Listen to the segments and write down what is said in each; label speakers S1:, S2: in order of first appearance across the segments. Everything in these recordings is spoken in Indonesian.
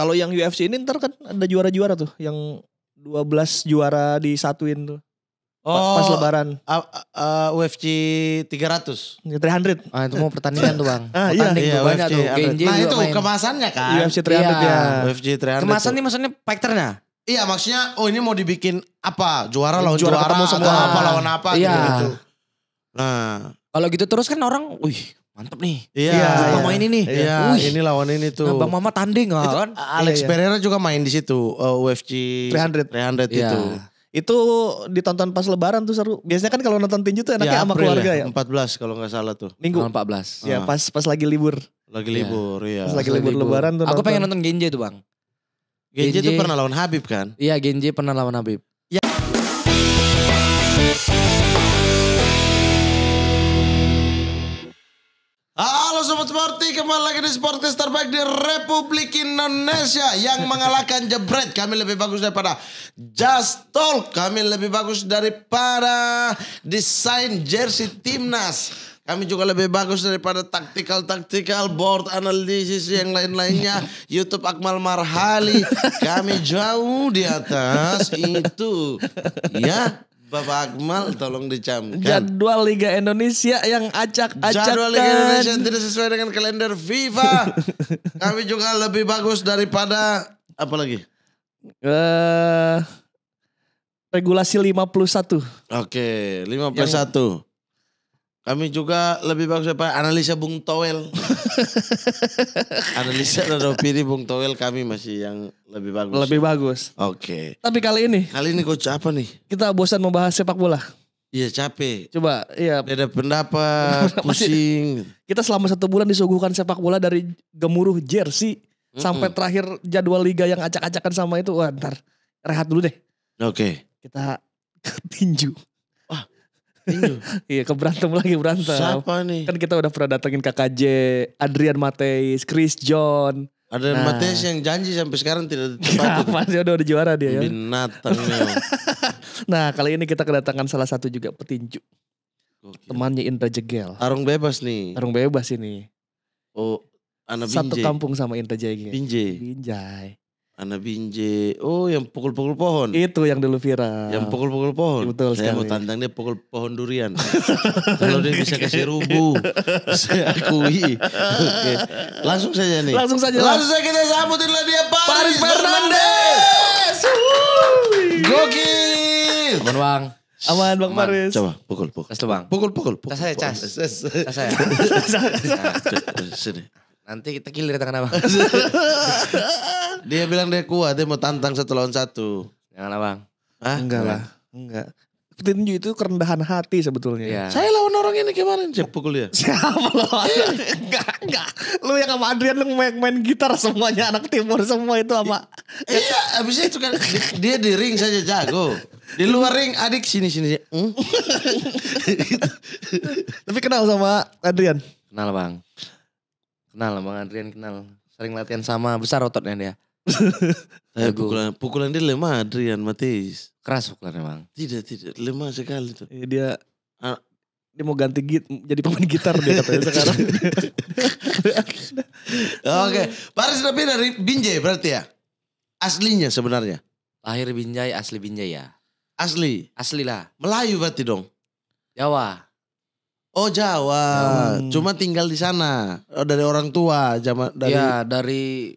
S1: Kalau yang UFC ini ntar kan ada juara-juara tuh yang 12 juara disatuin tuh. Oh, pas lebaran. Uh, uh, UFC 300. 300. Ah, itu mau pertandingan tuh, Bang. Ah, iya, iya, UFC tuh. Nah, itu main. kemasannya kan. UFC 300 iya. ya. UFC 300. Kemasan ini maksudnya fighternya? Iya, maksudnya oh ini mau dibikin apa? Juara lawan juara, juara atau apa lawan apa iya. gitu. Nah, kalau gitu terus kan orang, wih mantep nih. Iya. Yeah, yeah. Mama ini nih. Iya, yeah, ini lawan ini tuh. Nah, Bang Mama tanding lah ya kan. Alex yeah, iya. Pereira juga main di situ uh, UFC 300 300 yeah. itu. Itu ditonton pas lebaran tuh seru. Biasanya kan kalau nonton tinju tuh enaknya ya, sama April ya. keluarga ya. 14 kalau nggak salah tuh. Minggu. 14. Ya, ah. pas pas lagi libur. Lagi iya. libur, iya. Pas lagi libur, libur lebaran tuh. Aku nonton. pengen nonton Genji tuh, Bang. Genji Genji tuh pernah lawan Habib kan? Iya, Genji pernah lawan Habib. jumpa lagi di sportis terbaik di Republik Indonesia yang mengalahkan jebret. Kami lebih bagus daripada Just Talk. Kami lebih bagus daripada desain jersey timnas. Kami juga lebih bagus daripada taktikal-taktikal board analisis yang lain-lainnya. YouTube Akmal Marhali. Kami jauh di atas itu. Ya, Bapak Akmal tolong dicamkan. Jadwal Liga Indonesia yang acak-acakan. Jadwal Liga Indonesia yang tidak sesuai dengan kalender FIFA. Kami juga lebih bagus daripada apa lagi? uh, regulasi 51. Oke, okay, 51. Yang kami juga lebih bagus apa? analisa Bung Toel, analisa dan opini Bung Toel kami masih yang lebih bagus. Lebih bagus. Oke. Okay. Tapi kali ini. Kali ini coach apa nih? Kita bosan membahas sepak bola. Iya capek. Coba iya. Beda pendapat, pusing. Kita selama satu bulan disuguhkan sepak bola dari gemuruh jersey mm -mm. sampai terakhir jadwal liga yang acak-acakan sama itu. Wah ntar rehat dulu deh. Oke. Okay. Kita tinju. iya keberantem lagi berantem. Siapa nih? Kan kita udah pernah datengin KKJ, Adrian Mateis, Chris John. Adrian nah. Mateis yang janji sampai sekarang tidak tepat. Ya, udah, udah juara dia ya. Binatang. nah kali ini kita kedatangan salah satu juga petinju. Okay. Temannya Indra Jegel. Tarung bebas nih. Arung bebas ini. Oh, anak Binjai. Satu kampung sama Indra Jegel. Binjai. Binjai. Ana Binje. Oh, yang pukul-pukul pohon. Itu yang dulu viral. Yang pukul-pukul pohon. Betul Saya mau tantang dia pukul pohon durian. Kalau dia bisa kasih rubuh, saya akui. Oke. Langsung saja nih. Langsung saja. Langsung saja kita sambutinlah dia Paris, Paris Fernandes. Goki. Aman bang. Aman Bang Aman. Paris. Coba pukul, pukul. Kas bang. Pukul, pukul. pukul. saya, cas. Cas saya. Sini. Nanti kita kilir tangan abang. dia bilang dia kuat, dia mau tantang satu lawan satu. Jangan abang. Hah? Enggak lah. Enggak. Petinju itu kerendahan hati sebetulnya. Ya. Saya lawan orang ini kemarin. Siapa pukul dia? Siapa lo? enggak, enggak. Lu yang sama Adrian lu main, main gitar semuanya. Anak timur semua itu sama. iya, abisnya itu kan. Dia di ring saja jago. Di luar ring adik sini-sini. Hmm? Tapi kenal sama Adrian? Kenal bang. Kenal Bang Adrian kenal. Sering latihan sama, besar ototnya dia. Saya eh, pukulan, pukulan dia lemah Adrian Matis. Keras pukulannya Bang. Tidak, tidak, lemah sekali tuh. Iya, dia ah. dia mau ganti git, jadi pemain gitar dia katanya sekarang. Oke, okay. Paris tapi dari Binjai berarti ya? Aslinya sebenarnya? Lahir Binjai, asli Binjai ya. Asli? Asli lah. Melayu berarti dong? Jawa. Oh Jawa, hmm. cuma tinggal di sana oh, dari orang tua zaman dari ya, dari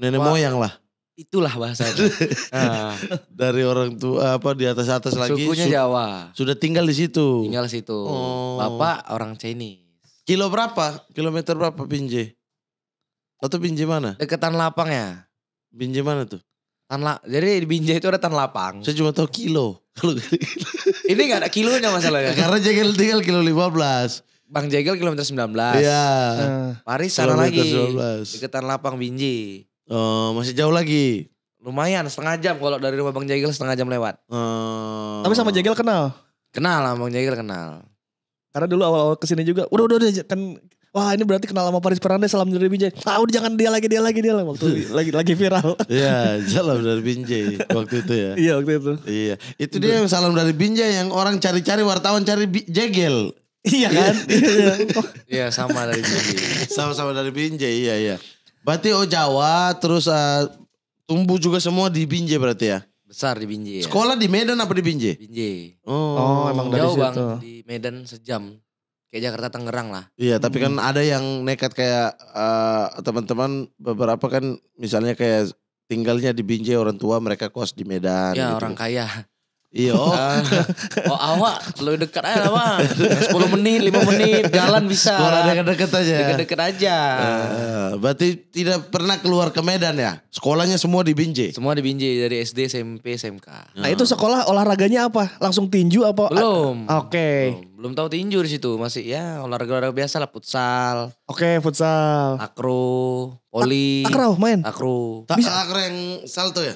S1: nenek wah, moyang lah. Itulah bahasanya. nah. Dari orang tua apa di atas atas lagi. Sukunya su Jawa. Sudah tinggal di situ. Tinggal di situ. Oh. Bapak orang Chinese. Kilo berapa? Kilometer berapa Binje? Atau Binje mana? Deketan lapang ya. Binje mana tuh? Tanla, jadi di Binje itu ada tan lapang. Saya cuma tahu kilo. Gitu. Ini gak ada kilonya masalahnya. Karena Jegel tinggal kilo 15. Bang Jegel kilometer 19. Iya. Eh, Paris sana lagi. Deketan Lapang Binji. Oh, masih jauh lagi. Lumayan setengah jam kalau dari rumah Bang Jegel setengah jam lewat. Uh, Tapi sama Jegel kenal? Kenal lah Bang Jegel kenal. Karena dulu awal-awal kesini juga, udah udah udah kan wah ini berarti kenal sama Paris Fernandes salam dari Binjai. Ah udah jangan dia lagi dia lagi dia lagi waktu iya. lagi lagi viral. Iya, salam dari Binjai waktu itu ya. Iya waktu itu. Iya, itu dia yang salam dari Binjai yang orang cari-cari wartawan cari jegel. Iya kan? Iya. Iya, iya sama dari Binjai. Sama-sama dari Binjai, iya iya. Berarti oh Jawa terus uh, tumbuh juga semua di Binjai berarti ya? Besar di Binjai. Ya. Sekolah di Medan apa di Binjai? Binjai. Oh, oh emang dari jauh situ. bang di Medan sejam kayak Jakarta Tangerang lah. Iya, tapi kan hmm. ada yang nekat kayak uh, teman-teman beberapa kan misalnya kayak tinggalnya di Binjai orang tua mereka kos di Medan. Iya gitu. orang kaya. Iya. Ah. oh awak lu dekat aja lah bang. 10 menit, 5 menit jalan bisa. Sekolah dekat-dekat aja. Dekat-dekat aja. Uh, berarti tidak pernah keluar ke Medan ya? Sekolahnya semua di Binjai? Semua di Binjai dari SD, SMP, SMK. Nah itu sekolah olahraganya apa? Langsung tinju apa? Belum. Oke. Okay. Belum. Belum tahu tinju di situ masih ya olahraga olahraga biasa lah futsal. Oke okay, futsal. Akro, poli. Ak akro main. Akro. Bisa. Akro yang salto ya?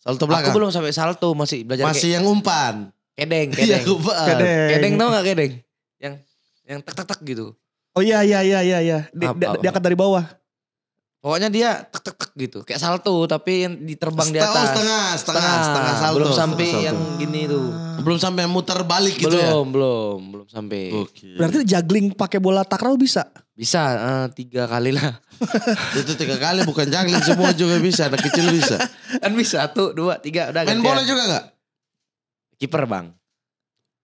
S1: Salto belakang. Aku belum sampai salto, masih belajar. Masih yang umpan. Kedeng, iya, kedeng. Iya, umpan. Kedeng. Kedeng tau gak kedeng? Yang yang tek tek tek gitu. Oh iya iya iya iya iya. Di, di, di, diangkat dari bawah. Pokoknya dia tek tek tek gitu, kayak salto tapi yang diterbang Setau, di oh, atas. Setengah, setengah, setengah, setengah salto. Belum sampai setengah, yang gini tuh. Belum sampai muter balik gitu belum, ya. Belum, belum, belum sampai. Okay. Berarti juggling pakai bola takraw bisa? Bisa uh, tiga kali lah. itu tiga kali bukan jangling semua juga bisa, anak kecil bisa. Kan bisa satu, dua, tiga udah. Main boleh bola juga gak? Kiper bang.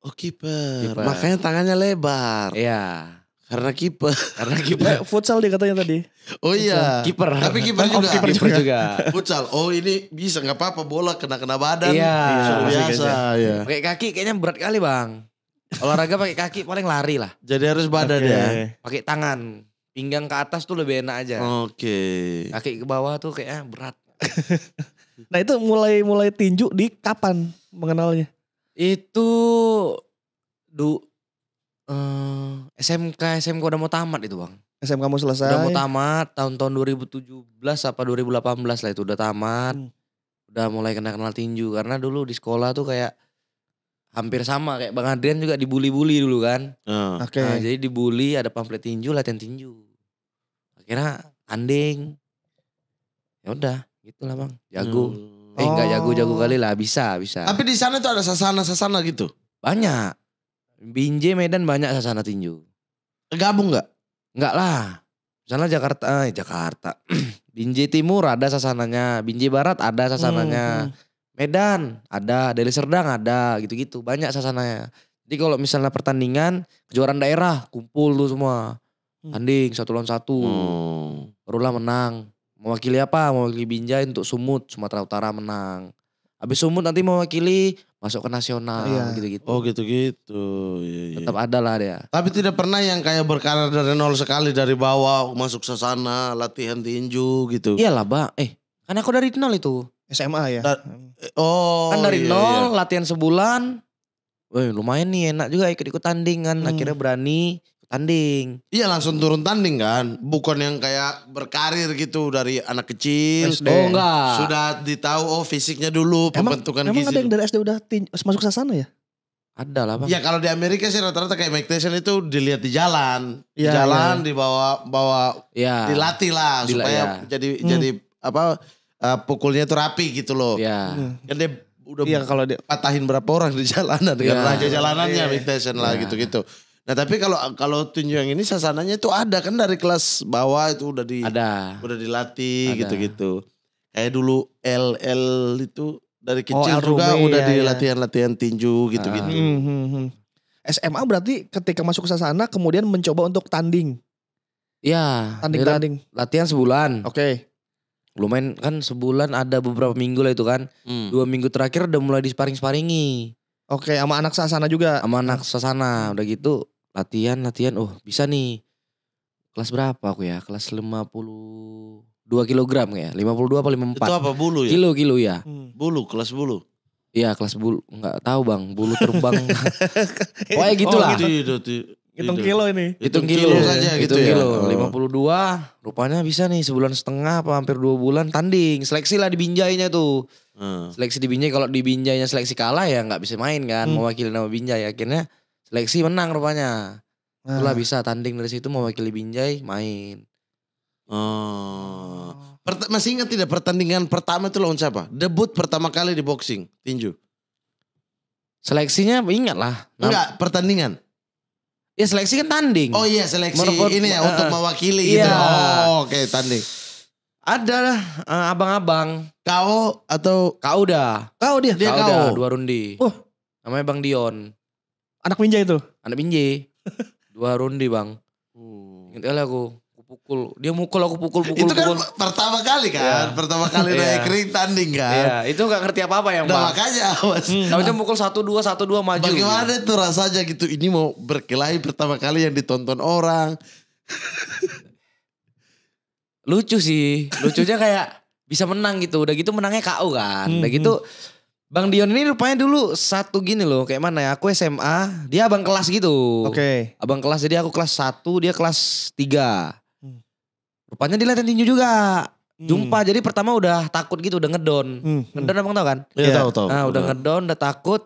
S1: Oh kiper. Makanya tangannya lebar. Iya. Karena kiper. Karena kiper. Eh, futsal dia katanya tadi. Oh iya. Kiper. Tapi kiper oh, juga. Kiper juga. juga. futsal. Oh ini bisa nggak apa-apa bola kena kena badan. Iya. iya biasa. Iya. Pakai kaki kayaknya berat kali bang. Olahraga pakai kaki paling lari lah. Jadi harus badan okay. ya. Pakai tangan. Pinggang ke atas tuh lebih enak aja. Oke. Okay. Kaki ke bawah tuh kayak ah, berat. nah itu mulai mulai tinju di kapan mengenalnya? Itu du uh, eh, SMK SMK udah mau tamat itu bang. SMK mau selesai? Udah mau tamat tahun-tahun 2017 apa 2018 lah itu udah tamat. Hmm. Udah mulai kenal-kenal tinju karena dulu di sekolah tuh kayak hampir sama kayak Bang Adrian juga dibully-bully dulu kan. Uh. Oke. Okay. Nah, jadi dibully ada pamflet tinju, latihan tinju. Akhirnya anding. Ya udah, gitulah Bang. Jago. Hmm. Eh oh. jago-jago kali lah, bisa, bisa. Tapi di sana tuh ada sasana-sasana gitu. Banyak. Binje Medan banyak sasana tinju. Gabung nggak? Enggak lah. Misalnya Jakarta, eh, Jakarta. Binje Timur ada sasananya, Binje Barat ada sasananya. Hmm. hmm. Medan ada, Deli Serdang ada, gitu-gitu. Banyak sasananya. Jadi kalau misalnya pertandingan kejuaraan daerah kumpul tuh semua. Hmm. Tanding satu lawan satu. Hmm. menang. Mewakili apa? Mewakili Binjai untuk Sumut, Sumatera Utara menang. Habis Sumut nanti mewakili masuk ke nasional iya. gitu-gitu. Oh gitu-gitu. Iya, iya. Tetap ada lah dia. Tapi tidak pernah yang kayak berkarir dari nol sekali dari bawah masuk ke sana latihan tinju gitu. Iyalah, Pak. Eh, kan aku dari nol itu. SMA ya? Da hmm. oh. Kan dari iya, nol iya. latihan sebulan. Wih lumayan nih enak juga ikut-ikut tanding kan. Hmm. Akhirnya berani tanding. Iya langsung turun tanding kan. Bukan yang kayak berkarir gitu dari anak kecil. SD. Oh enggak. Sudah ditahu oh fisiknya dulu emang, pembentukan emang gizi. Emang ada yang dari SD udah masuk ke sana ya? Ada lah bang. Ya kalau di Amerika sih rata-rata kayak Mike Tyson itu dilihat di jalan, ya, jalan ya. dibawa bawa, ya. dilatih lah Dila, supaya ya. jadi hmm. jadi apa uh, pukulnya itu rapi gitu loh. Iya. Yeah. Kan dia udah iya, kalau dia, patahin berapa orang di jalanan dengan iya. raja jalanannya yeah. big lah iya. gitu-gitu. Nah tapi kalau kalau tinju yang ini sasananya itu ada kan dari kelas bawah itu udah di ada. udah dilatih gitu-gitu. Kayak dulu LL itu dari oh, kecil oh, juga Rube, udah iya, ya, di latihan-latihan ya. tinju gitu-gitu. Ah. Hmm, hmm, hmm. SMA berarti ketika masuk ke sana kemudian mencoba untuk tanding. Iya. Tanding-tanding. Latihan sebulan. Oke. Okay lumayan kan sebulan ada beberapa minggu lah itu kan. Hmm. Dua minggu terakhir udah mulai disparing-sparingi. Oke, okay, sama anak sasana juga. Sama anak sasana, udah gitu latihan latihan. Oh, bisa nih. Kelas berapa aku ya? Kelas lima puluh dua kilogram kayak. 52 ya? apa 54? Itu apa bulu ya? Kilo kilo ya. Hmm. Bulu, kelas bulu. Iya kelas bulu nggak tahu bang bulu terbang. Pokoknya gitulah. Oh, gitu, gitu, gitu. Hitung gitu. kilo ini. Hitung kilo, kilo saja gitu ya. Kilo. 52 rupanya bisa nih sebulan setengah apa hampir dua bulan tanding. Seleksi lah di binjainya tuh. Hmm. Seleksi binjai kalau di binjainya seleksi kalah ya nggak bisa main kan hmm. mewakili nama Binjai akhirnya seleksi menang rupanya. Hmm. Itulah ah. bisa tanding dari situ mewakili Binjai main. Hmm. Pert masih ingat tidak pertandingan pertama itu lawan siapa? Debut pertama kali di boxing, tinju. Seleksinya ingat lah. Enggak, pertandingan. Ya seleksi kan tanding. Oh iya seleksi Menurut, ini ya uh, untuk mewakili iya. gitu. Oh oke okay, tanding. Ada uh, abang-abang. Kau atau kau udah Kau dia. Dia kau. dua rundi. Oh. Namanya Bang Dion. Anak Minja itu. Anak Minja. dua rundi, Bang. Uh. Ingat aku pukul. Dia mukul aku pukul-pukul. Itu kan pukul. pertama kali kan, yeah. pertama kali yeah. naik ring tanding kan. yeah. itu gak ngerti apa-apa ya, Nah, makanya awas. Hmm. Nah, itu mukul satu dua satu dua maju. Gitu. Bagaimana gitu. tuh rasanya gitu ini mau berkelahi pertama kali yang ditonton orang. Lucu sih. Lucunya kayak bisa menang gitu. Udah gitu menangnya kau kan. Hmm. Udah gitu hmm. Bang Dion ini rupanya dulu satu gini loh, kayak mana ya? Aku SMA, dia abang kelas gitu. Oke. Okay. Abang kelas jadi aku kelas satu dia kelas tiga Rupanya dia latihan tinju juga. Hmm. Jumpa jadi pertama udah takut gitu udah ngedon. Hmm. Ngedon abang tau kan? Iya, iya. tau tahu Nah, udah ngedon udah takut.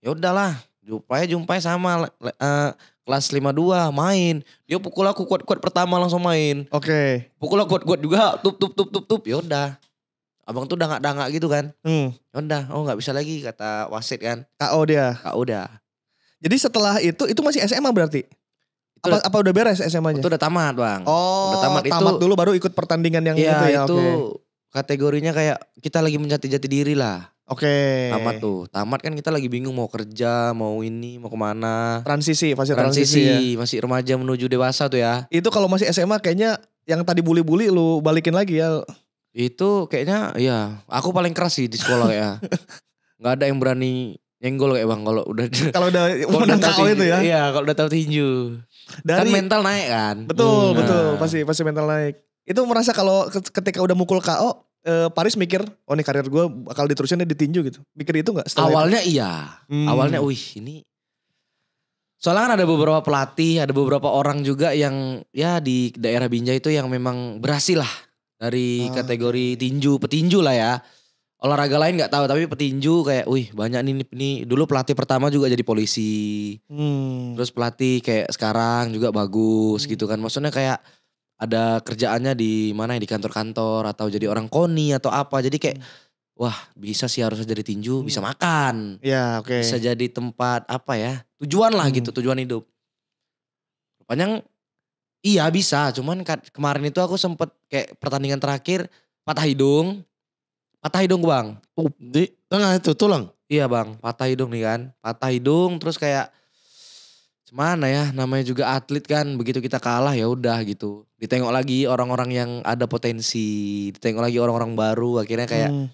S1: Ya udahlah, jumpai jumpai sama uh, kelas 52 main. Dia pukul aku kuat-kuat pertama langsung main. Oke. Okay. Pukul aku kuat-kuat juga tup tup tup tup tup. Ya udah. Abang tuh udah nggak dangak gitu kan. Hmm. Ya udah, oh nggak bisa lagi kata wasit kan. KO dia. KO dia. Jadi setelah itu itu masih SMA berarti? Apa, udah, apa udah beres SMA-nya? Itu udah tamat bang. Oh, udah tamat, tamat itu, dulu baru ikut pertandingan yang ya, itu ya. itu okay. kategorinya kayak kita lagi mencari jati diri lah. Oke. Okay. Tamat tuh. Tamat kan kita lagi bingung mau kerja, mau ini, mau kemana. Transisi, masih transisi. transisi ya. Masih remaja menuju dewasa tuh ya. Itu kalau masih SMA kayaknya yang tadi bully-bully lu balikin lagi ya. Itu kayaknya ya, aku paling keras sih di sekolah ya. Gak ada yang berani nyenggol kayak bang kalau udah kalau udah udah KO itu ya iya kalau udah tahu tinju Kan dari kan mental naik kan. Betul, hmm. betul. Nah. Pasti pasti mental naik. Itu merasa kalau ketika udah mukul KO eh, Paris mikir, oh ini karir gue bakal diterusin di tinju gitu. Mikir itu nggak? Awalnya itu? iya. Hmm. Awalnya wih ini. Soalnya kan ada beberapa pelatih, ada beberapa orang juga yang ya di daerah Binjai itu yang memang berhasil lah. Dari ah. kategori tinju, petinju lah ya olahraga lain nggak tahu tapi petinju kayak wih banyak nih nih dulu pelatih pertama juga jadi polisi
S2: hmm.
S1: terus pelatih kayak sekarang juga bagus hmm. gitu kan maksudnya kayak ada kerjaannya di mana ya? di kantor-kantor atau jadi orang koni atau apa jadi kayak hmm. wah bisa sih harusnya jadi tinju hmm. bisa makan ya oke okay. bisa jadi tempat apa ya tujuan lah hmm. gitu tujuan hidup panjang iya bisa cuman kemarin itu aku sempet kayak pertandingan terakhir patah hidung Patah hidung bang. Oh, di tengah itu tulang? Iya bang, patah hidung nih kan. Patah hidung terus kayak Mana ya namanya juga atlet kan begitu kita kalah ya udah gitu ditengok lagi orang-orang yang ada potensi ditengok lagi orang-orang baru akhirnya kayak hmm.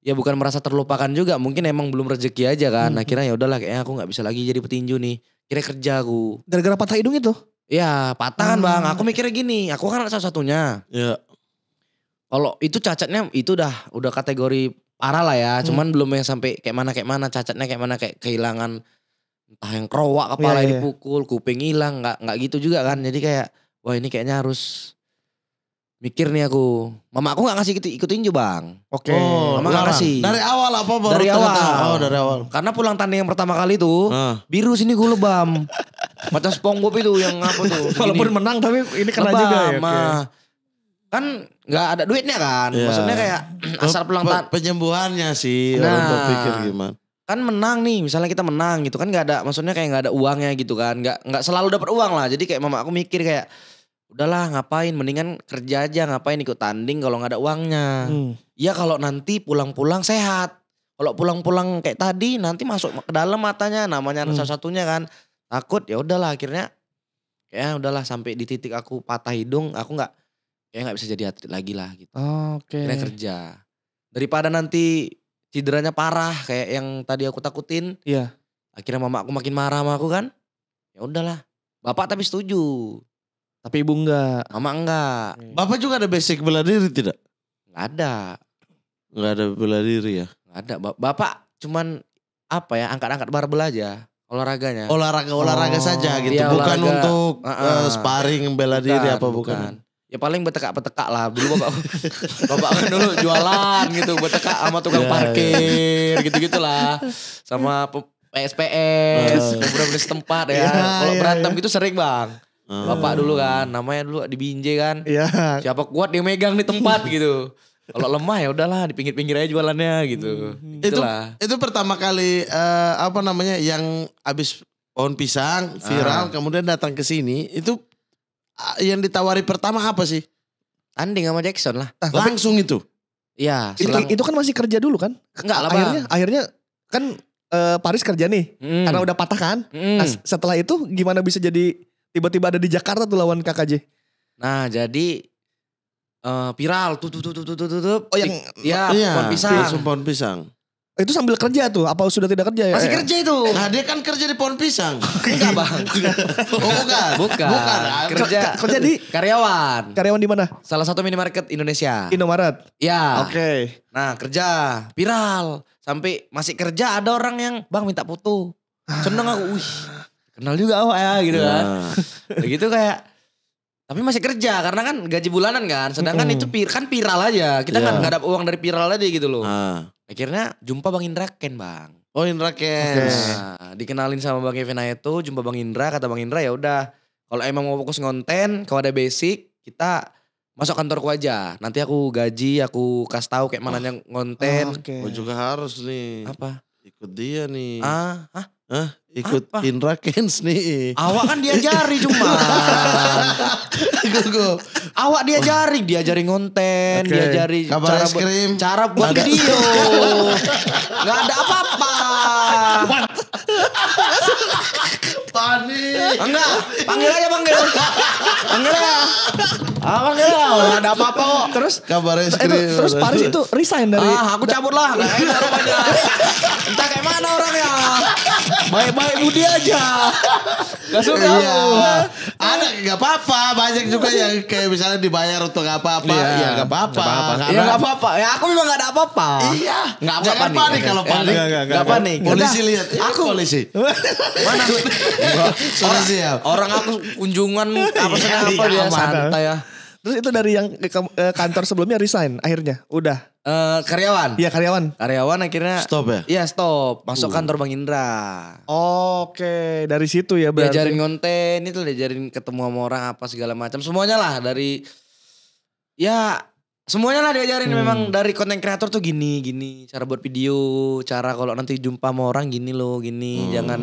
S1: ya bukan merasa terlupakan juga mungkin emang belum rezeki aja kan hmm. akhirnya ya udahlah kayaknya aku nggak bisa lagi jadi petinju nih kira kerja aku gara-gara patah hidung itu ya patah kan hmm. bang aku mikirnya gini aku kan salah satunya ya kalau itu cacatnya itu udah udah kategori parah lah ya. Hmm. Cuman belum yang sampai kayak mana kayak mana cacatnya kayak mana kayak kehilangan entah yang kerowak iya, kepala yeah, yeah. dipukul, kuping hilang nggak nggak gitu juga kan. Jadi kayak wah ini kayaknya harus mikir nih aku. Mama aku nggak ngasih ikutin juga bang. Oke. Okay. Oh, Mama ngasih. Dari awal apa baru Dari awal. Oh dari awal. Karena pulang tanding yang pertama kali itu. Uh. Ah. Biru sini gue lebam. Macam Spongebob itu yang apa tuh. Walaupun menang tapi ini kena lebam, juga ya. Okay. Ah kan nggak ada duitnya kan. Yeah. Maksudnya kayak asal pulang Pe penyembuhannya sih nah, orang berpikir gimana. Kan menang nih, misalnya kita menang gitu kan nggak ada maksudnya kayak nggak ada uangnya gitu kan. nggak nggak selalu dapat uang lah. Jadi kayak mama aku mikir kayak udahlah ngapain mendingan kerja aja ngapain ikut tanding kalau nggak ada uangnya. Hmm. Ya kalau nanti pulang-pulang sehat. Kalau pulang-pulang kayak tadi nanti masuk ke dalam matanya namanya hmm. salah satunya kan takut ya udahlah akhirnya ya udahlah sampai di titik aku patah hidung aku nggak ya nggak bisa jadi atlet lagi lah
S2: gitu. Oh, Oke. Okay.
S1: kerja. Daripada nanti cederanya parah kayak yang tadi aku takutin. Iya. Akhirnya mama aku makin marah sama aku kan. Ya udahlah. Bapak tapi setuju. Tapi ibu enggak. Mama enggak. Okay. Bapak juga ada basic bela diri tidak? Enggak ada. Enggak ada bela diri ya? Enggak ada. Bapak cuman apa ya angkat-angkat barbel aja olahraganya olahraga olahraga oh, saja gitu iya, bukan untuk uh, uh, sparring bela bukan, diri apa bukan, bukan. Ya paling betekak-betekak lah. Dulu bapak bapak kan dulu jualan gitu, betekak sama tukang yeah, ya. parkir yeah. gitu-gitulah. Sama PSPS, ah. beberapa setempat ya. Yeah, Kalau yeah, berantem yeah. gitu sering, Bang. Uh. Bapak dulu kan, namanya dulu di Binje kan. Yeah. Siapa kuat dia megang di tempat gitu. Kalau lemah ya udahlah di pinggir-pinggir aja jualannya gitu. Hmm. Itu itu pertama kali uh, apa namanya yang abis pohon pisang viral uh. kemudian datang ke sini itu Ah, yang ditawari pertama apa sih? Tanding sama Jackson ah, lah. Langsung itu. Iya. Itu, itu kan masih kerja dulu kan? Enggak lah Akhirnya, akhirnya kan uh, Paris kerja nih. Hmm. Karena udah patah kan. Hmm. Nah, setelah itu gimana bisa jadi tiba-tiba ada di Jakarta tuh lawan KKJ? Nah jadi uh, viral tuh tuh tuh tuh tuh tuh tuh. Oh yang ya, iya, pohon pisang. pohon pisang. Itu sambil kerja tuh, apa sudah tidak kerja ya? Masih ya. kerja itu. Nah dia kan kerja di pohon pisang. enggak bang. Oh bukan. Bukan. bukan. Kerja, kerja di? Karyawan. Karyawan di mana? Salah satu minimarket Indonesia. Indomaret? Ya. Oke. Okay. Nah kerja, viral. Sampai masih kerja ada orang yang, bang minta foto. Seneng aku, wih. Kenal juga oh ya gitu kan. Begitu nah. kayak, gitu tapi masih kerja karena kan gaji bulanan kan. Sedangkan mm. itu pir kan viral aja. Kita yeah. kan nggak dapat uang dari viral aja gitu loh. Ah. Akhirnya jumpa Bang Indra Ken Bang. Oh Indra Ken. yes. Nah, dikenalin sama Bang Kevin itu jumpa Bang Indra kata Bang Indra ya udah kalau emang mau fokus konten kalau ada basic kita masuk kantor ku aja. Nanti aku gaji, aku kasih tahu kayak mana oh. konten. Oh, ah, okay. oh, juga harus nih. Apa? Ikut dia nih. Ah, ah? Ikut Apa? Indra Kens nih. Awak kan diajari cuma. Awak diajari, diajari konten, okay. diajari Kabar cara krim. cara buat Agak. video. Gak ada apa-apa. Panik. Enggak, panggil aja panggil. Panggil aja. Ah, panggil lah, enggak ada apa-apa kok. Terus kabar es krim. Itu, terus Paris itu resign dari Ah, aku cabut lah. Entah kayak mana orangnya. Baik-baik Budi aja. Gak suka iya. Ada gak apa-apa. Banyak juga yang kayak misalnya dibayar untuk gak apa-apa. Iya ya, gak apa-apa. Iya gak apa-apa. Ya aku juga gak ada apa-apa. Iya. Gak apa-apa Jangan kalau panik. Gak panik. Polisi lihat. Aku polisi. Mana? Orang, Orang aku kunjungan apa iya, apa dia santai ya. Terus itu dari yang ke kantor sebelumnya resign akhirnya. Udah. Uh, karyawan. Iya karyawan. Karyawan akhirnya stop ya. Iya stop. Masuk uh. kantor Bang Indra. Oke, dari situ ya berarti. Diajarin konten itu diajarin ketemu sama orang apa segala macam. Semuanya lah dari ya semuanya lah diajarin hmm. memang dari konten kreator tuh gini gini cara buat video, cara kalau nanti jumpa sama orang gini loh, gini. Hmm. Jangan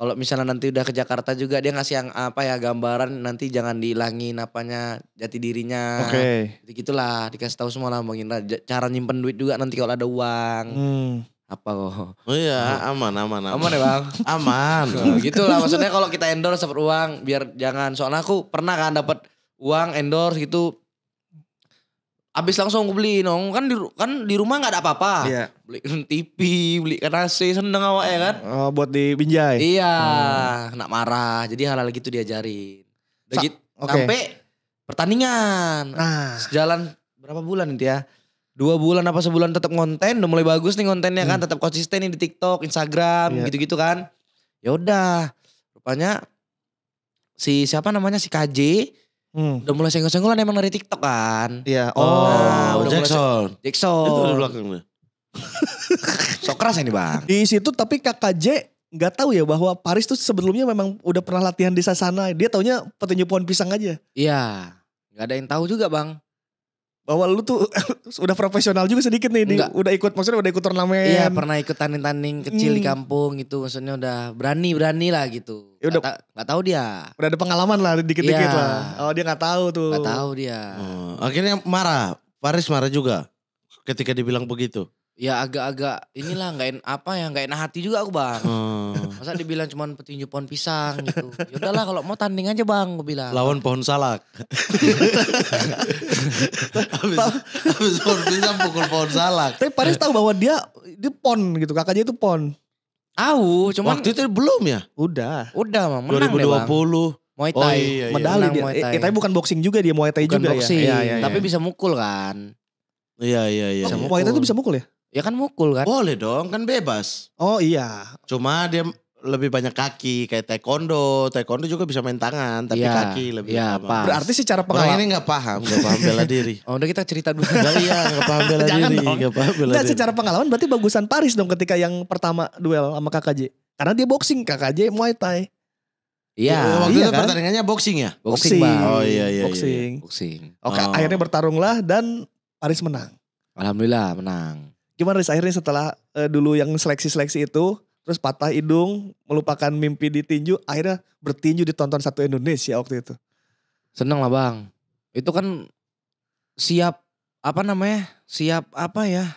S1: kalau misalnya nanti udah ke Jakarta juga dia ngasih yang apa ya gambaran nanti jangan dihilangin apanya jati dirinya. Oke. Okay. Jadi gitulah dikasih tahu semua lah Bang Indra cara nyimpen duit juga nanti kalau ada uang. Hmm. Apa kok? Oh iya, aman aman aman. Aman ya, Bang? aman. Nah, gitulah maksudnya kalau kita endorse dapat uang biar jangan soalnya aku pernah kan dapat uang endorse gitu habis langsung gue beli nong kan di kan di rumah nggak ada apa-apa. Iya. Beli TV, beli kan AC seneng awak ya kan. Oh, buat dibinjai. Iya, hmm. Oh. nak marah. Jadi hal-hal gitu diajarin. Begitu okay. sampai pertandingan. Nah, sejalan berapa bulan nih ya? Dua bulan apa sebulan tetap konten, udah mulai bagus nih kontennya kan, hmm. kan, tetap konsisten nih di TikTok, Instagram, iya. gitu-gitu kan. Ya udah, rupanya si siapa namanya si KJ Hmm. Udah mulai senggol-senggolan emang dari TikTok kan. Iya. Oh, nah, udah Jackson. Mulai, Jackson. Itu di belakangnya. so keras ini bang. Di situ tapi kakak J nggak tahu ya bahwa Paris tuh sebelumnya memang udah pernah latihan di sana. Dia taunya petunjuk pohon pisang aja. Iya. Gak ada yang tahu juga bang bahwa lu tuh udah profesional juga sedikit nih, udah ikut maksudnya udah ikut turnamen. Iya, pernah ikut tanding-tanding kecil hmm. di kampung gitu, maksudnya udah berani-berani lah gitu. Ya udah gak, gak tahu dia. Udah ada pengalaman lah dikit-dikit ya. lah. Oh, dia nggak tahu tuh. Gak tahu dia. Hmm. Akhirnya marah. Faris marah juga ketika dibilang begitu. Ya agak-agak inilah nggak apa ya nggak enak hati juga aku bang. Hmm. Masa dibilang cuma petinju pohon pisang gitu. Ya udahlah kalau mau tanding aja bang, gue bilang. Lawan pohon salak. habis, pohon pisang pukul pohon salak. Tapi Paris tahu bahwa dia di pon gitu, kakaknya itu pon. Tahu, cuman waktu itu belum ya? Udah. Udah, Mang. Menang 2020. Deh, bang. Muay oh, Thai. Oh, iya, iya. Medali dia. Muay eh, Thai. Eh, tapi bukan boxing juga dia, Muay Thai bukan juga ya. boxing, ya. Iya, iya, iya. Tapi iya. bisa mukul kan. Iya, iya, iya. Oh, Muay Thai itu bisa mukul ya? Ya kan mukul kan. Boleh dong, kan bebas. Oh iya. Cuma dia lebih banyak kaki kayak taekwondo taekwondo juga bisa main tangan tapi ya, kaki lebih ya, iya, paham. berarti secara pengalaman ini nggak paham nggak paham bela diri oh udah kita cerita dulu kali ya nggak paham bela Jangan diri nggak paham bela nah, diri secara pengalaman berarti bagusan Paris dong ketika yang pertama duel sama KKJ karena dia boxing KKJ Muay Thai Iya, oh, waktu iya, itu kan? pertandingannya boxing ya? Boxing, boxing. Bang. Oh iya iya. Boxing. Iya. Boxing. Oke, oh. akhirnya bertarunglah dan Paris menang. Alhamdulillah menang. Gimana Riz akhirnya setelah uh, dulu yang seleksi-seleksi itu terus patah hidung, melupakan mimpi ditinju, akhirnya bertinju ditonton satu Indonesia waktu itu. Seneng lah bang. Itu kan siap apa namanya? Siap apa ya?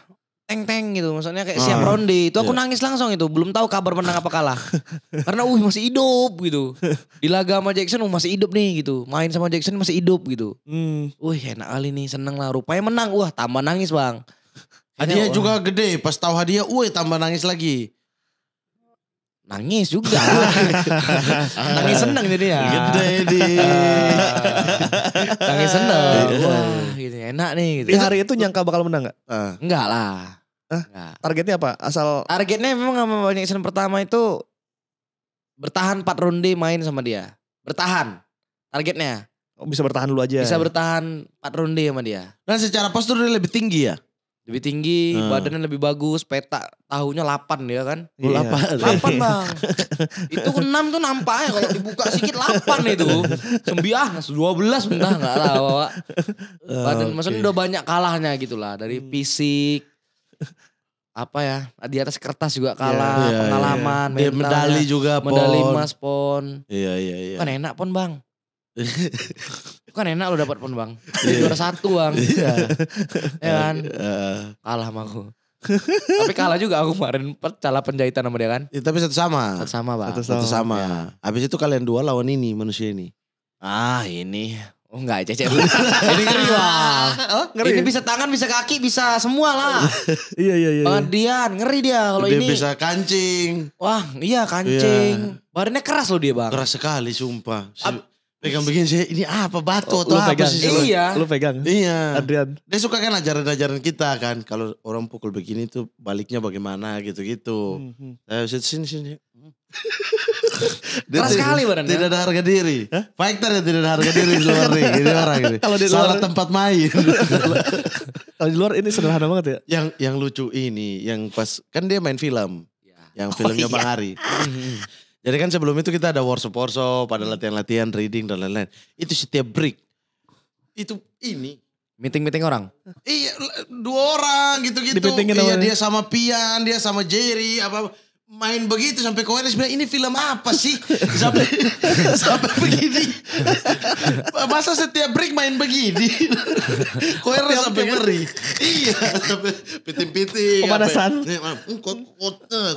S1: Teng teng gitu, maksudnya kayak ah, siap ronde. Itu aku yeah. nangis langsung itu, belum tahu kabar menang apa kalah. Karena uh masih hidup gitu. Di laga sama Jackson uh masih hidup nih gitu. Main sama Jackson masih hidup gitu. Hmm. Wih enak kali nih, seneng lah. Rupanya menang, wah tambah nangis bang. Hadiah juga gede, pas tahu hadiah, woi tambah nangis lagi. Nangis juga. nangis seneng jadi ya. Gede gitu di. nangis seneng. Iya. Wah gitu enak nih. Gitu. Di hari itu nyangka bakal menang gak? Uh. Ah. Enggak lah. huh? Enggak. Targetnya apa? Asal Targetnya memang sama banyak season pertama itu bertahan 4 ronde main sama dia. Bertahan. Targetnya. Oh, bisa bertahan dulu aja. Bisa ya? bertahan 4 ronde sama dia. Dan secara postur dia lebih tinggi ya? Lebih tinggi, hmm. badannya lebih bagus, peta tahunya 8 ya kan? Oh, yeah. 8. 8 bang. itu 6 tuh nampaknya kalau dibuka sedikit 8 itu. Sembiah 12 bentar gak tahu Oh, Badan okay. maksudnya udah banyak kalahnya gitu lah. Dari hmm. fisik, apa ya di atas kertas juga iya, kalah yeah, yeah, pengalaman yeah, yeah. medali juga pon. medali emas pon iya yeah, iya yeah, iya Yeah. kan enak pon bang itu kan enak lo dapat pun bang iya. juara satu bang iya ya kan eh. kalah sama aku tapi kalah juga aku kemarin salah penjahitan sama dia kan ya, tapi satu sama satu sama bang satu sama, satu sama. Ya. habis itu kalian dua lawan ini manusia ini ah ini Oh enggak, cecek ini ngeri bang. Oh, ngeri. Ini bisa tangan, bisa kaki, bisa semua lah. iya, iya, iya. Pengadian, ngeri dia kalau ini. bisa kancing. Wah, iya kancing. Iya. Barunya keras loh dia bang. Keras sekali, sumpah. Ab Pegang begini sih, ini apa batu oh, atau apa sih? Iya. Lu pegang. Iya. Adrian. Dia suka kan ajaran-ajaran kita kan. Kalau orang pukul begini tuh baliknya bagaimana gitu-gitu. mm hmm. Ayo sini sini.
S2: Keras sekali badannya. Tidak ada harga
S1: diri. Huh? Fighter ya tidak ada harga diri di luar ring. Ini orang ini. Kalau di luar salah tempat main. Kalau di luar ini sederhana banget ya. Yang yang lucu ini, yang pas kan dia main film. Ya. Yang filmnya oh, iya. Bang Ari. Mhm. Jadi kan sebelum itu kita ada workshop workshop, pada latihan-latihan, reading dan lain-lain. Itu setiap break itu ini Meeting-meeting orang? Iya, dua orang gitu-gitu. Iya, dia sama Pian, dia sama Jerry, apa main begitu sampai Koeres bilang ini film apa sih sampai sampai begini masa setiap break main begini Koeres sampai ngeri iya sampai piting-piting pemanasan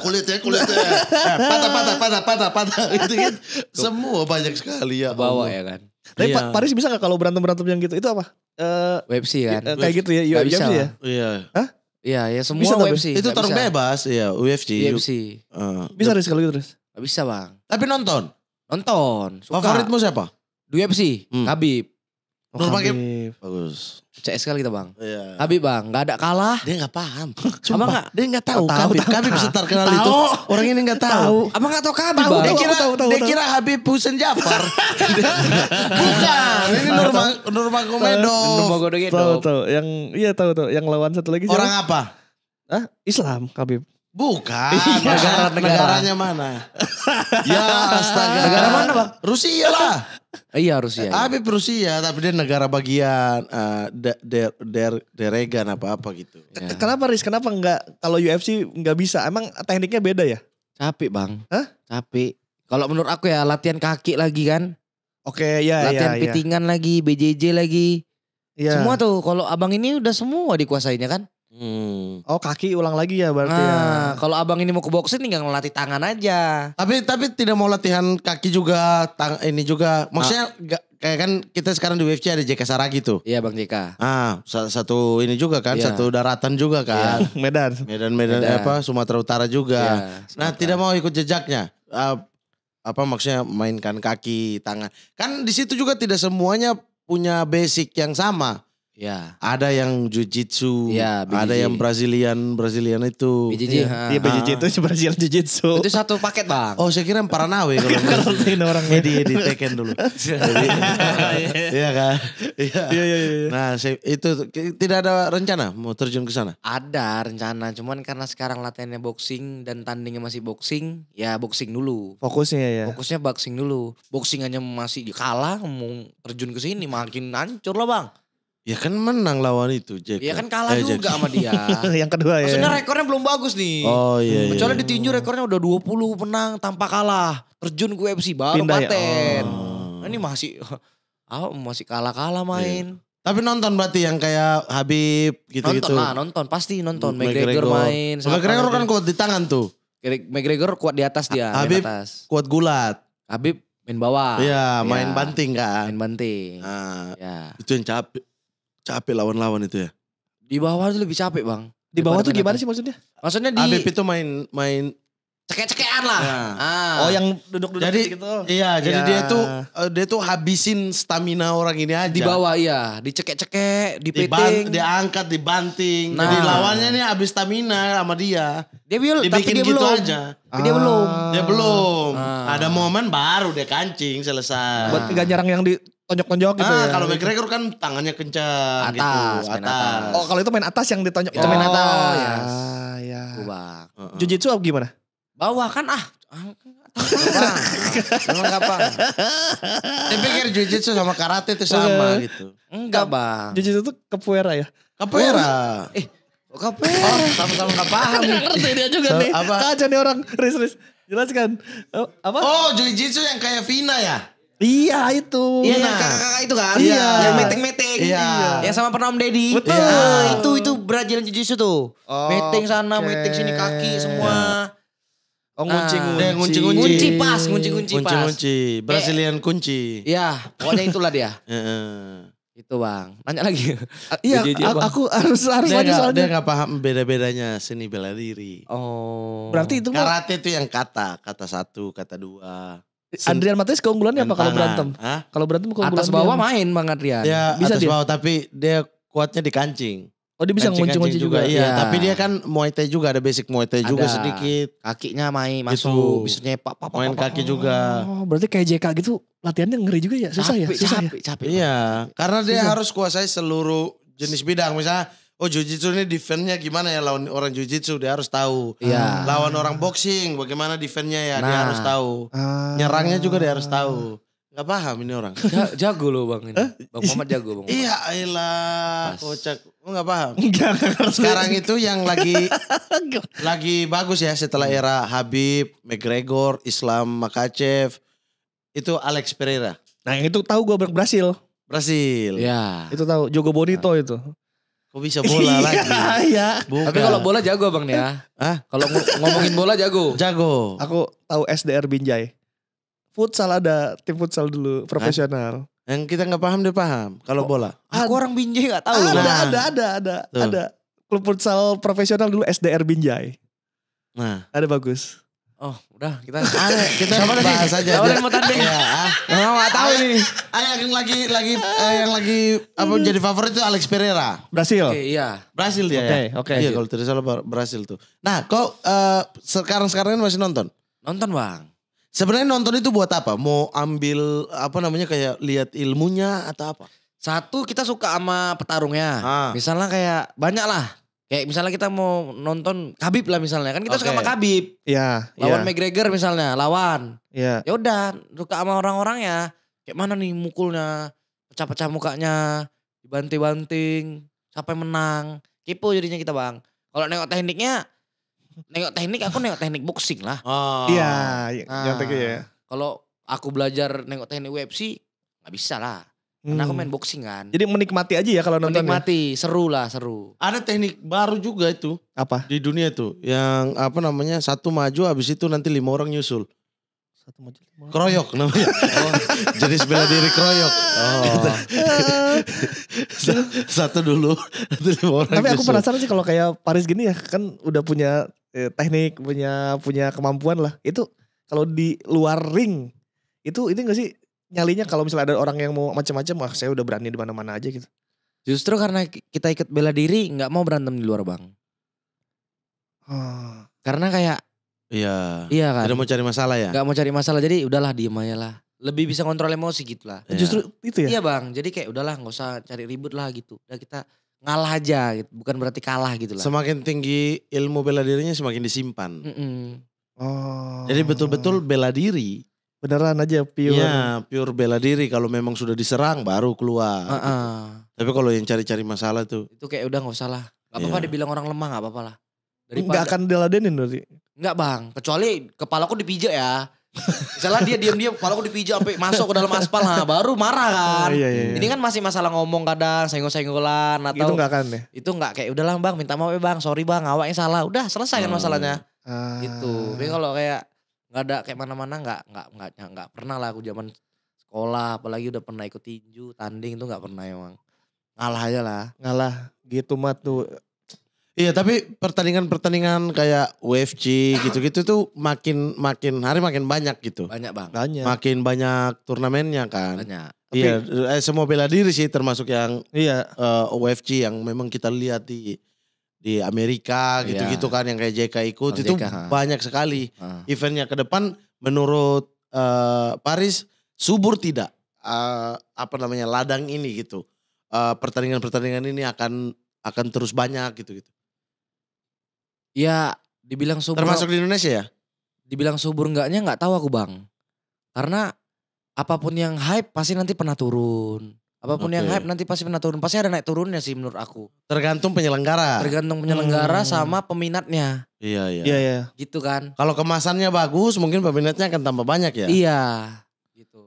S1: kulitnya ya patah patah patah patah patah itu kan semua banyak sekali ya bawa ya kan
S2: tapi iya. Paris
S1: bisa gak kalau berantem berantem yang gitu itu apa? Uh, eh, Websi kan? Eh, kayak gitu ya, UFC iya, ya? Iya. Hah? Iya, ya semua bisa, UFC. Itu tarung bebas, ya UFC. Iya, UFC. Uh, eh, bisa Riz kalau gitu Riz? Bisa bang. Tapi nonton? Nonton. Suka. Favoritmu siapa? Di UFC, hmm. Habib. Oh, Habib. Habib. Bagus. CS kali kita bang. Iya. Habib bang, gak ada kalah. Dia gak paham. Cuma gak, dia gak tahu. Oh, tahu, Habib, tahu, kenal seterkenal itu. Orang ini gak tahu. Abang gak tahu Habib tahu, Dia kira, tahu, tahu, dia kira Habib Husen Jafar. Bukan. Ini Nurma, Nurma Komedo. Nurma Komedo. Gitu. Tahu, tahu. Yang, iya tahu, tahu. Yang lawan satu lagi. Orang apa? Ah, Islam, Habib. Bukan. Iya. Negara, negara. Negaranya mana? ya astaga. Negara mana bang? Rusia lah. iya Rusia. Iya. Habib iya. Rusia tapi dia negara bagian uh, eh, der, der, der, deregan apa-apa gitu. Ya. Kenapa Riz? Kenapa nggak kalau UFC nggak bisa? Emang tekniknya beda ya? Capek bang. Hah? Capek. Kalau menurut aku ya latihan kaki lagi kan. Oke okay, ya, ya latihan ya. Latihan pitingan ya. lagi, BJJ lagi. Ya. Semua tuh kalau abang ini udah semua dikuasainya kan. Hmm. Oh kaki ulang lagi ya berarti ya? nah, ya. Kalau abang ini mau ke boxing tinggal ngelatih tangan aja. Tapi tapi tidak mau latihan kaki juga, tang ini juga. Ah. Maksudnya nah. gak, kayak kan kita sekarang di UFC ada JK Saragi tuh. Iya Bang JK. Ah satu ini juga kan, ya. satu daratan juga kan. Ya. Medan. Medan Medan, Medan. apa Sumatera Utara juga. Ya, Sumatera. Nah tidak mau ikut jejaknya. Uh, apa maksudnya mainkan kaki tangan kan di situ juga tidak semuanya punya basic yang sama Ya. Ada yang jujitsu, ya, ada yang Brazilian, Brazilian itu. BJJ. Iya, ya, BJJ itu Brazilian jujitsu. Itu satu paket, Bang. Oh, saya kira Paranawe ya kalau ngerti orang di di Tekken dulu. Iya. iya kan? Iya. iya. Iya, iya, iya. Nah, saya, itu tidak ada rencana mau terjun ke sana? Ada rencana, cuman karena sekarang latihannya boxing dan tandingnya masih boxing, ya boxing dulu. Fokusnya ya. Fokusnya boxing dulu. Boxing aja masih kalah mau terjun ke sini makin hancur lah, Bang. Ya kan menang lawan itu Jack. Ya, ya? kan kalah eh, juga Jackson. sama dia. yang kedua ya. Maksudnya rekornya belum bagus nih. Oh iya. Hmm. Kecuali iya. ditinju rekornya udah 20 menang tanpa kalah. Terjun ke UFC baru Pindah ya. paten. Ya. Oh. ini masih oh, masih kalah-kalah iya. main. Yeah. Tapi nonton berarti yang kayak Habib gitu-gitu. Nonton lah, nonton pasti nonton McGregor, McGregor main. McGregor kan kuat di tangan tuh. McGregor kuat di atas dia. Habib di atas. kuat gulat. Habib main bawah. Iya, main ya. banting kan. Main banting. Nah, ya. Itu yang capek Capek lawan-lawan itu ya? Di bawah itu lebih capek bang. Di bawah tuh gimana sih maksudnya? Maksudnya di... ABP itu main main cekek cekekan lah. Ya. Ah. Oh yang duduk-duduk jadi, gitu. gitu. Iya, jadi ya. dia tuh eh, dia tuh habisin stamina orang ini aja. Di bawah iya, dicekek-cekek, dipeting, Diban, diangkat, dibanting. Nah. Jadi lawannya nih habis stamina sama dia. Dia bil, tapi dia gitu belum. aja. Tapi ah. dia belum. Dia belum. Ah. Ada momen baru dia kancing selesai. Buat enggak nyerang yang di tonjok-tonjok gitu ah, ya. Kalau McGregor kan tangannya kencang gitu. Atas. atas. Oh kalau itu main atas yang ditonjok. Itu main oh, atas. Yes. Ya. Uh ah, iya. -uh. Jujitsu apa gimana? Bawa kan ah. apa? Ah, Memang apa? Dia pikir jujitsu sama karate itu sama gitu. Enggak bang. Jujitsu itu kepuera ya? Kepuera. Oh, eh Kapuera. Oh, sama-sama enggak paham. ngerti dia juga nih. Apa? Kacau nih orang. Riz, Riz. Jelaskan. Oh, apa? Oh, jujitsu yang kayak Vina ya? Iya itu. Iya yang kakak-kakak itu kan. Iya. iya. Yang meeting-meeting. Iya. Yang sama pernah Om Deddy. Betul. Nah, itu itu Brazilian Jiu Jitsu tuh. Oh, meeting sana, okay. meeting sini kaki semua. Oh ngunci-ngunci. Ah, ngunci, ngunci. ngunci pas, ngunci-ngunci pas. Ngunci-ngunci, Brazilian eh, kunci. Iya, pokoknya itulah dia. Itu bang, banyak lagi. Ah, iya, aku, aku harus harus dia lagi gak, soalnya. Dia gak paham beda-bedanya seni bela diri. Oh. Berarti itu Karate itu yang kata, kata satu, kata dua. Adrian Matias keunggulannya apa kalau berantem? Hah? Kalau berantem keunggulan atas bawah main Bang Adrian. Ya, Bisa atas dia? bawah tapi dia kuatnya di kancing. Oh dia bisa ngunci-ngunci juga. juga. Iya, ya. tapi dia kan Muay Thai juga ada basic Muay Thai juga sedikit. Kakinya main masuk, gitu. bisa nyepak papa, main kaki juga. Oh, berarti kayak JK gitu latihannya ngeri juga ya, susah ya? capek, ya, susah capek, ya. Capek, Iya, karena dia susah. harus kuasai seluruh jenis bidang. Misalnya Oh jujitsu ini defendnya gimana ya lawan orang jujitsu dia harus tahu. Iya. Lawan orang boxing bagaimana defendnya ya nah. dia harus tahu. Ah. Nyerangnya juga dia harus tahu. Gak paham ini orang. Ja, jago loh bang ini. Eh? Bang Muhammad jago bang. Iya Iya elah kocak. Lu gak paham? Gak Sekarang itu yang lagi lagi bagus ya setelah era Habib, McGregor, Islam Makachev. Itu Alex Pereira. Nah yang itu tahu gue berhasil. Brasil. Iya. Itu tahu Jogo Bonito nah. itu. Kok bisa bola iya, lagi? Iya. Tapi kalau bola jago Bang nih ya. Hah? Kalau ngomongin bola jago. Jago. Aku tahu SDR Binjai futsal ada tim futsal dulu profesional. Hah? Yang kita nggak paham dia paham kalau oh, bola. Aku ada. orang Binjai nggak tahu. Ada, nah. ada ada ada Tuh. ada klub futsal profesional dulu SDR Binjai. Nah, ada bagus. Oh, udah kita ada, kita Sama bahas aja. Siapa yang mau tanding? Ya, ah. Mama gak ah, tahu nih. Ah, Ayo yang lagi lagi eh, yang lagi apa jadi favorit itu Alex Pereira. Brasil. okay, iya. Brasil dia. Ya? Oke, okay, oke. Okay. Iya, kalau tidak salah Brasil tuh. Nah, kok uh, eh, sekarang sekarang masih nonton? Nonton, Bang. Sebenarnya nonton itu buat apa? Mau ambil apa namanya kayak lihat ilmunya atau apa? Satu kita suka sama petarungnya. Ah. Misalnya kayak banyak lah. Kayak misalnya kita mau nonton Khabib lah misalnya kan kita okay. suka sama Khabib.
S2: Iya. Yeah, lawan yeah. McGregor
S1: misalnya, lawan. Iya. Yeah. Ya udah, suka sama orang-orangnya. Kayak mana nih mukulnya, pecah-pecah mukanya, dibanting-banting, sampai menang. Kipu jadinya kita, Bang. Kalau nengok tekniknya nengok teknik aku nengok teknik boxing lah. Oh. Iya, nah, iya, yang ya. Kalau aku belajar nengok teknik UFC nggak bisa lah. Karena aku hmm. main boxing kan. Jadi menikmati aja ya kalau nonton. Ya? Menikmati, ya? seru lah, seru. Ada teknik baru juga itu. Apa? Di dunia tuh yang apa namanya? Satu maju habis itu nanti lima orang nyusul. Satu maju lima orang. Kroyok namanya. oh, jenis bela diri kroyok. Oh. Gitu. Ah. Satu dulu nanti lima Tapi aku penasaran sih kalau kayak Paris gini ya kan udah punya eh, teknik, punya punya kemampuan lah. Itu kalau di luar ring itu itu gak sih nyalinya kalau misalnya ada orang yang mau macam-macam, wah saya udah berani di mana-mana aja gitu. Justru karena kita ikut bela diri nggak mau berantem di luar bang. Hmm. Karena kayak Iya. Iya kan. Tidak mau cari masalah ya. nggak mau cari masalah jadi udahlah diem aja lah. Lebih bisa kontrol emosi gitu lah. Iya. Justru itu ya. Iya bang. Jadi kayak udahlah nggak usah cari ribut lah gitu. Udah kita ngalah aja gitu. bukan berarti kalah gitu lah semakin tinggi ilmu bela dirinya semakin disimpan mm -mm. oh jadi betul-betul bela diri beneran aja pure Iya, pure bela diri kalau memang sudah diserang baru keluar uh -uh. Gitu. tapi kalau yang cari-cari masalah tuh itu kayak udah nggak usah lah Gak apa-apa yeah. dibilang orang lemah gak apa-apa lah Daripada... Gak akan diladenin berarti nggak bang kecuali kepala aku dipijak ya Misalnya dia diam-diam, kalau aku dipijak sampai masuk ke dalam aspal, nah, baru marah kan. Oh, iya, iya. iya. Ini kan masih masalah ngomong kadang, senggol-senggolan atau. Itu enggak kan ya? Itu enggak kayak udahlah bang, minta maaf ya bang, sorry bang, awaknya salah. Udah selesai kan hmm. masalahnya. Ah. Gitu. Tapi kalau kayak nggak ada kayak mana-mana enggak, enggak, enggak, enggak pernah lah aku zaman sekolah apalagi udah pernah ikut tinju tanding itu enggak pernah emang ngalah aja lah ngalah gitu mah tuh Iya tapi pertandingan-pertandingan kayak UFC gitu-gitu tuh makin makin hari makin banyak gitu. Banyak bang. Banyak. Makin banyak turnamennya kan. Banyak. Iya, tapi, iya eh, semua bela diri sih termasuk yang iya. Uh, eh, UFC yang memang kita lihat di di Amerika iya. gitu-gitu iya. kan yang kayak JK ikut oh, itu JK, banyak sekali ha. eventnya ke depan menurut uh, Paris subur tidak uh, apa namanya ladang ini gitu pertandingan pertandingan-pertandingan ini akan akan terus banyak gitu gitu Ya dibilang subur. Termasuk di Indonesia ya? Dibilang subur enggaknya enggak tahu aku bang. Karena apapun yang hype pasti nanti pernah turun. Apapun okay. yang hype nanti pasti pernah turun. Pasti ada naik turunnya sih menurut aku. Tergantung penyelenggara. Tergantung penyelenggara hmm. sama peminatnya. Iya, iya. Iya, iya. Gitu kan. Kalau kemasannya bagus mungkin peminatnya akan tambah banyak ya? Iya. Gitu.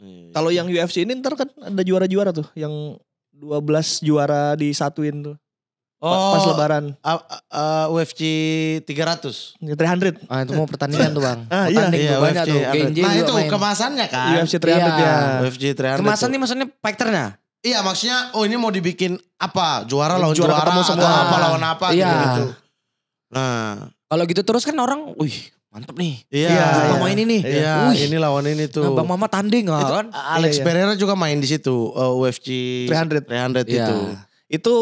S1: Iya, iya. Kalau yang UFC ini ntar kan ada juara-juara tuh. Yang 12 juara disatuin tuh. Oh, pas lebaran. Uh, uh, UFC 300. 300. Ah, itu mau pertandingan tuh, Bang. ah, iya, iya, tuh banyak tuh. Genji nah, itu main. kemasannya kan. Iya, UFC 300 iya. ya. UFC 300. Kemasan nih maksudnya fighternya? Iya, maksudnya oh ini mau dibikin apa? Juara lawan juara, juara ketemu semua. apa lawan apa iya. gitu. Nah, kalau gitu terus kan orang, wih, mantep nih. Iya. Yeah, iya. Bang iya. iya. ini nih. Iya, wih. ini lawan ini tuh. Nah, Bang Mama tanding kan. Ah, Alex iya, yeah. Pereira juga main di situ uh, UFC 300 300 yeah. itu. Itu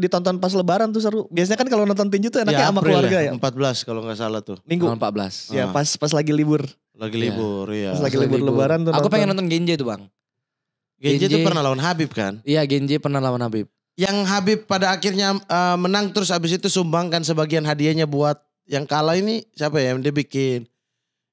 S1: ditonton pas lebaran tuh seru. Biasanya kan kalau nonton tinju tuh enaknya ya, sama ya? keluarga ya. 14 kalau nggak salah tuh. Minggu. Tanggal 14. Ya, ah. pas pas lagi libur. Lagi libur, ya. iya. Ya. Pas lagi libur, libur lebaran tuh. Aku nonton. pengen nonton genji tuh, Bang. genji itu tuh pernah lawan Habib kan? Iya, genji pernah lawan Habib. Yang Habib pada akhirnya uh, menang terus abis itu sumbangkan sebagian hadiahnya buat yang kalah ini siapa ya yang dia bikin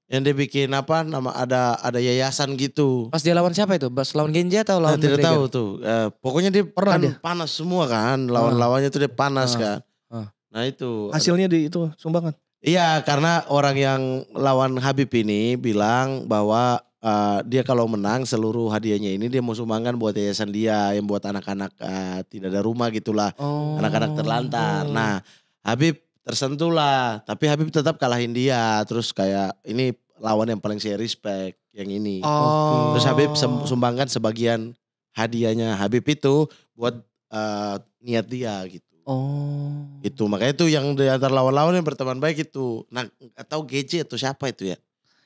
S1: yang dia bikin apa nama ada ada yayasan gitu. Pas dia lawan siapa itu? Pas lawan Genji atau lawan? Nah, tidak tahu tuh. Uh, pokoknya dia pernah kan dia? panas semua kan. Lawan-lawannya tuh dia panas uh, kan. Uh. Nah itu. Hasilnya di itu sumbangan. Iya karena orang yang lawan Habib ini bilang bahwa uh, dia kalau menang seluruh hadiahnya ini dia mau sumbangan buat yayasan dia yang buat anak-anak uh, tidak ada rumah gitulah, oh. anak-anak oh. terlantar. Nah Habib tersentuh lah. Tapi Habib tetap kalahin dia. Terus kayak ini lawan yang paling saya respect yang ini. Oh. Terus Habib sumbangkan sebagian hadiahnya Habib itu buat uh, niat dia gitu.
S2: Oh.
S1: Itu makanya itu yang di antar lawan-lawan yang berteman baik itu. Nah, atau GC atau siapa itu ya?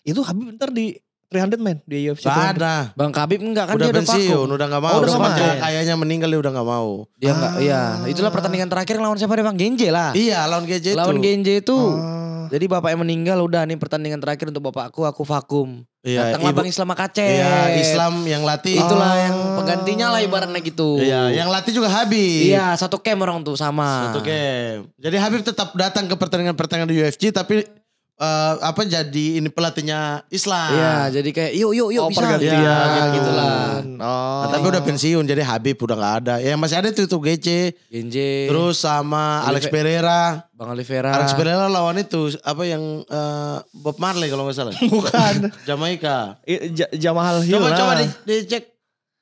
S1: Itu Habib bentar di 300 men di UFC. Gak ada. Bang Khabib enggak kan udah dia pensiun, udah enggak oh, mau. Oh, udah sama kayaknya meninggal dia udah enggak mau. Dia ah. enggak, iya. Itulah pertandingan terakhir lawan siapa nih Bang? Genje lah. Iya lawan Genje itu. Lawan Genje itu. Ah. Jadi bapaknya meninggal udah nih pertandingan terakhir untuk bapakku aku vakum. Iya, Datanglah Bang Islam Makace. Iya, Islam yang latih. Itulah yang oh. penggantinya lah ibaratnya gitu. Iya, yang latih juga Habib. Iya, satu camp orang tuh sama. Satu camp. Jadi Habib tetap datang ke pertandingan-pertandingan di UFC tapi uh, apa jadi ini pelatihnya Islam. Iya, jadi kayak yuk yuk yuk oh, bisa. Pergantian. Ya, gitu, gitu lah. Kan. Oh. Nah, tapi udah pensiun jadi Habib udah gak ada. Ya masih ada tuh tuh GC. GC. Terus sama Olive... Alex Pereira. Bang Oliveira. Alex Pereira lawan itu apa yang uh, Bob Marley kalau gak salah. Bukan. Jamaika. Ja Jamahal Hill. Coba lah. coba nah. di dicek.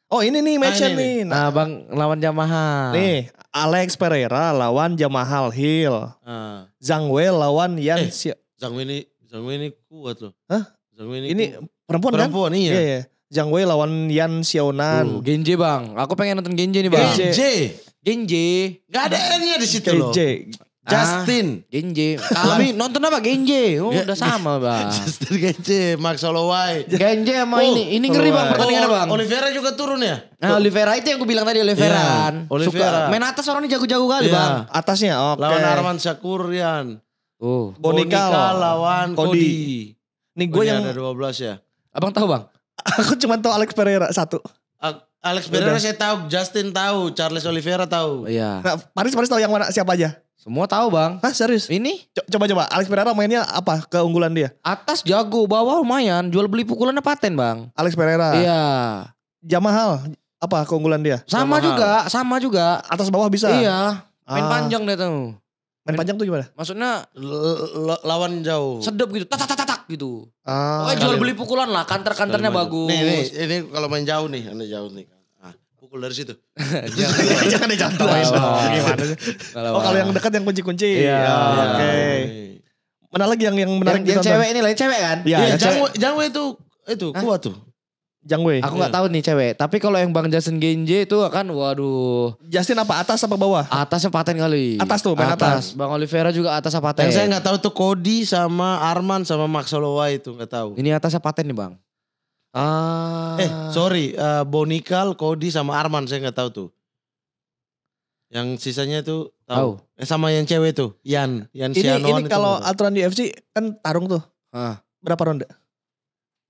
S1: Oh ini nih ah, matchnya nah, nih. nih. Nah, nah bang lawan Jamahal. Nih Alex Pereira lawan Jamahal Hill. Uh. Zhang Wei lawan Yan eh. Zhang Wei ini Zhang Wei ini kuat loh. Hah? Zhang Wei ini, ini kuat. perempuan kan? Perempuan iya. Iya, iya. Zhang Wei lawan Yan Xiaonan. Uh, Genje bang, aku pengen nonton Genje nih bang. Genje. Genje. Gak ada nah, N-nya di situ loh. Genje. Ah, Justin. Ah, Genje. Kami nonton apa Genje? Oh, udah sama bang. Justin Genje, Max Holloway. Genje sama oh, ini. Ini ngeri bang pertandingan oh, bang. Oliveira juga turun ya? Nah Oliveira itu yang aku bilang tadi Oliveira. Yeah, kan. Oliveira. Suka main atas orang ini jago-jago kali yeah. bang. Atasnya oke. Okay. Lawan Arman Syakurian. Oh. Bonika, Bonika lawan Cody. Nih gue yang ada 12 ya. Abang tahu bang? Aku cuma tahu Alex Pereira satu. Alex Pereira Udah. saya tahu, Justin tahu, Charles Oliveira tahu. Oh, iya. Nah, Paris Paris tahu yang mana siapa aja? Semua tahu bang. Hah serius? Ini? Coba coba Alex Pereira mainnya apa keunggulan dia? Atas jago, bawah lumayan, jual beli pukulannya paten bang. Alex Pereira. Iya. Jamahal apa keunggulan dia? Sama Jamahal. juga, sama juga. Atas bawah bisa. Iya. Main ah. panjang dia tuh. Main panjang tuh gimana? Maksudnya lawan jauh. Sedep gitu. Tak tak tak tak gitu. Ah, jual beli pukulan lah, kanter-kanternya bagus. Nih, nih, ini kalau main jauh nih, anda jauh nih. Ah, pukul dari situ. jangan deh jatuh. Oh, kalau yang dekat yang kunci-kunci. Iya. Ah, oke. Mana lagi yang yang menarik yang, yang cewek ini yang cewek kan? Iya, iya Jangan Jangwe itu itu kuat tuh. Jangwe, Aku iya. nggak yeah. tahu nih cewek. Tapi kalau yang Bang Jason Genje itu kan waduh. Jason apa atas apa bawah? Atasnya paten kali. Atas tuh, atas. atas. Bang Oliveira juga atas apa paten. Yang saya nggak tahu tuh Cody sama Arman sama Max Holloway itu nggak tahu. Ini atas apa paten nih Bang. Ah. Eh, sorry, uh, eh, Bonical, Cody sama Arman saya nggak tahu tuh. Yang sisanya tuh tahu. Oh. Eh, sama yang cewek tuh, Yan, Yan Ini ini kalau aturan UFC kan tarung tuh. Ah. Berapa ronde?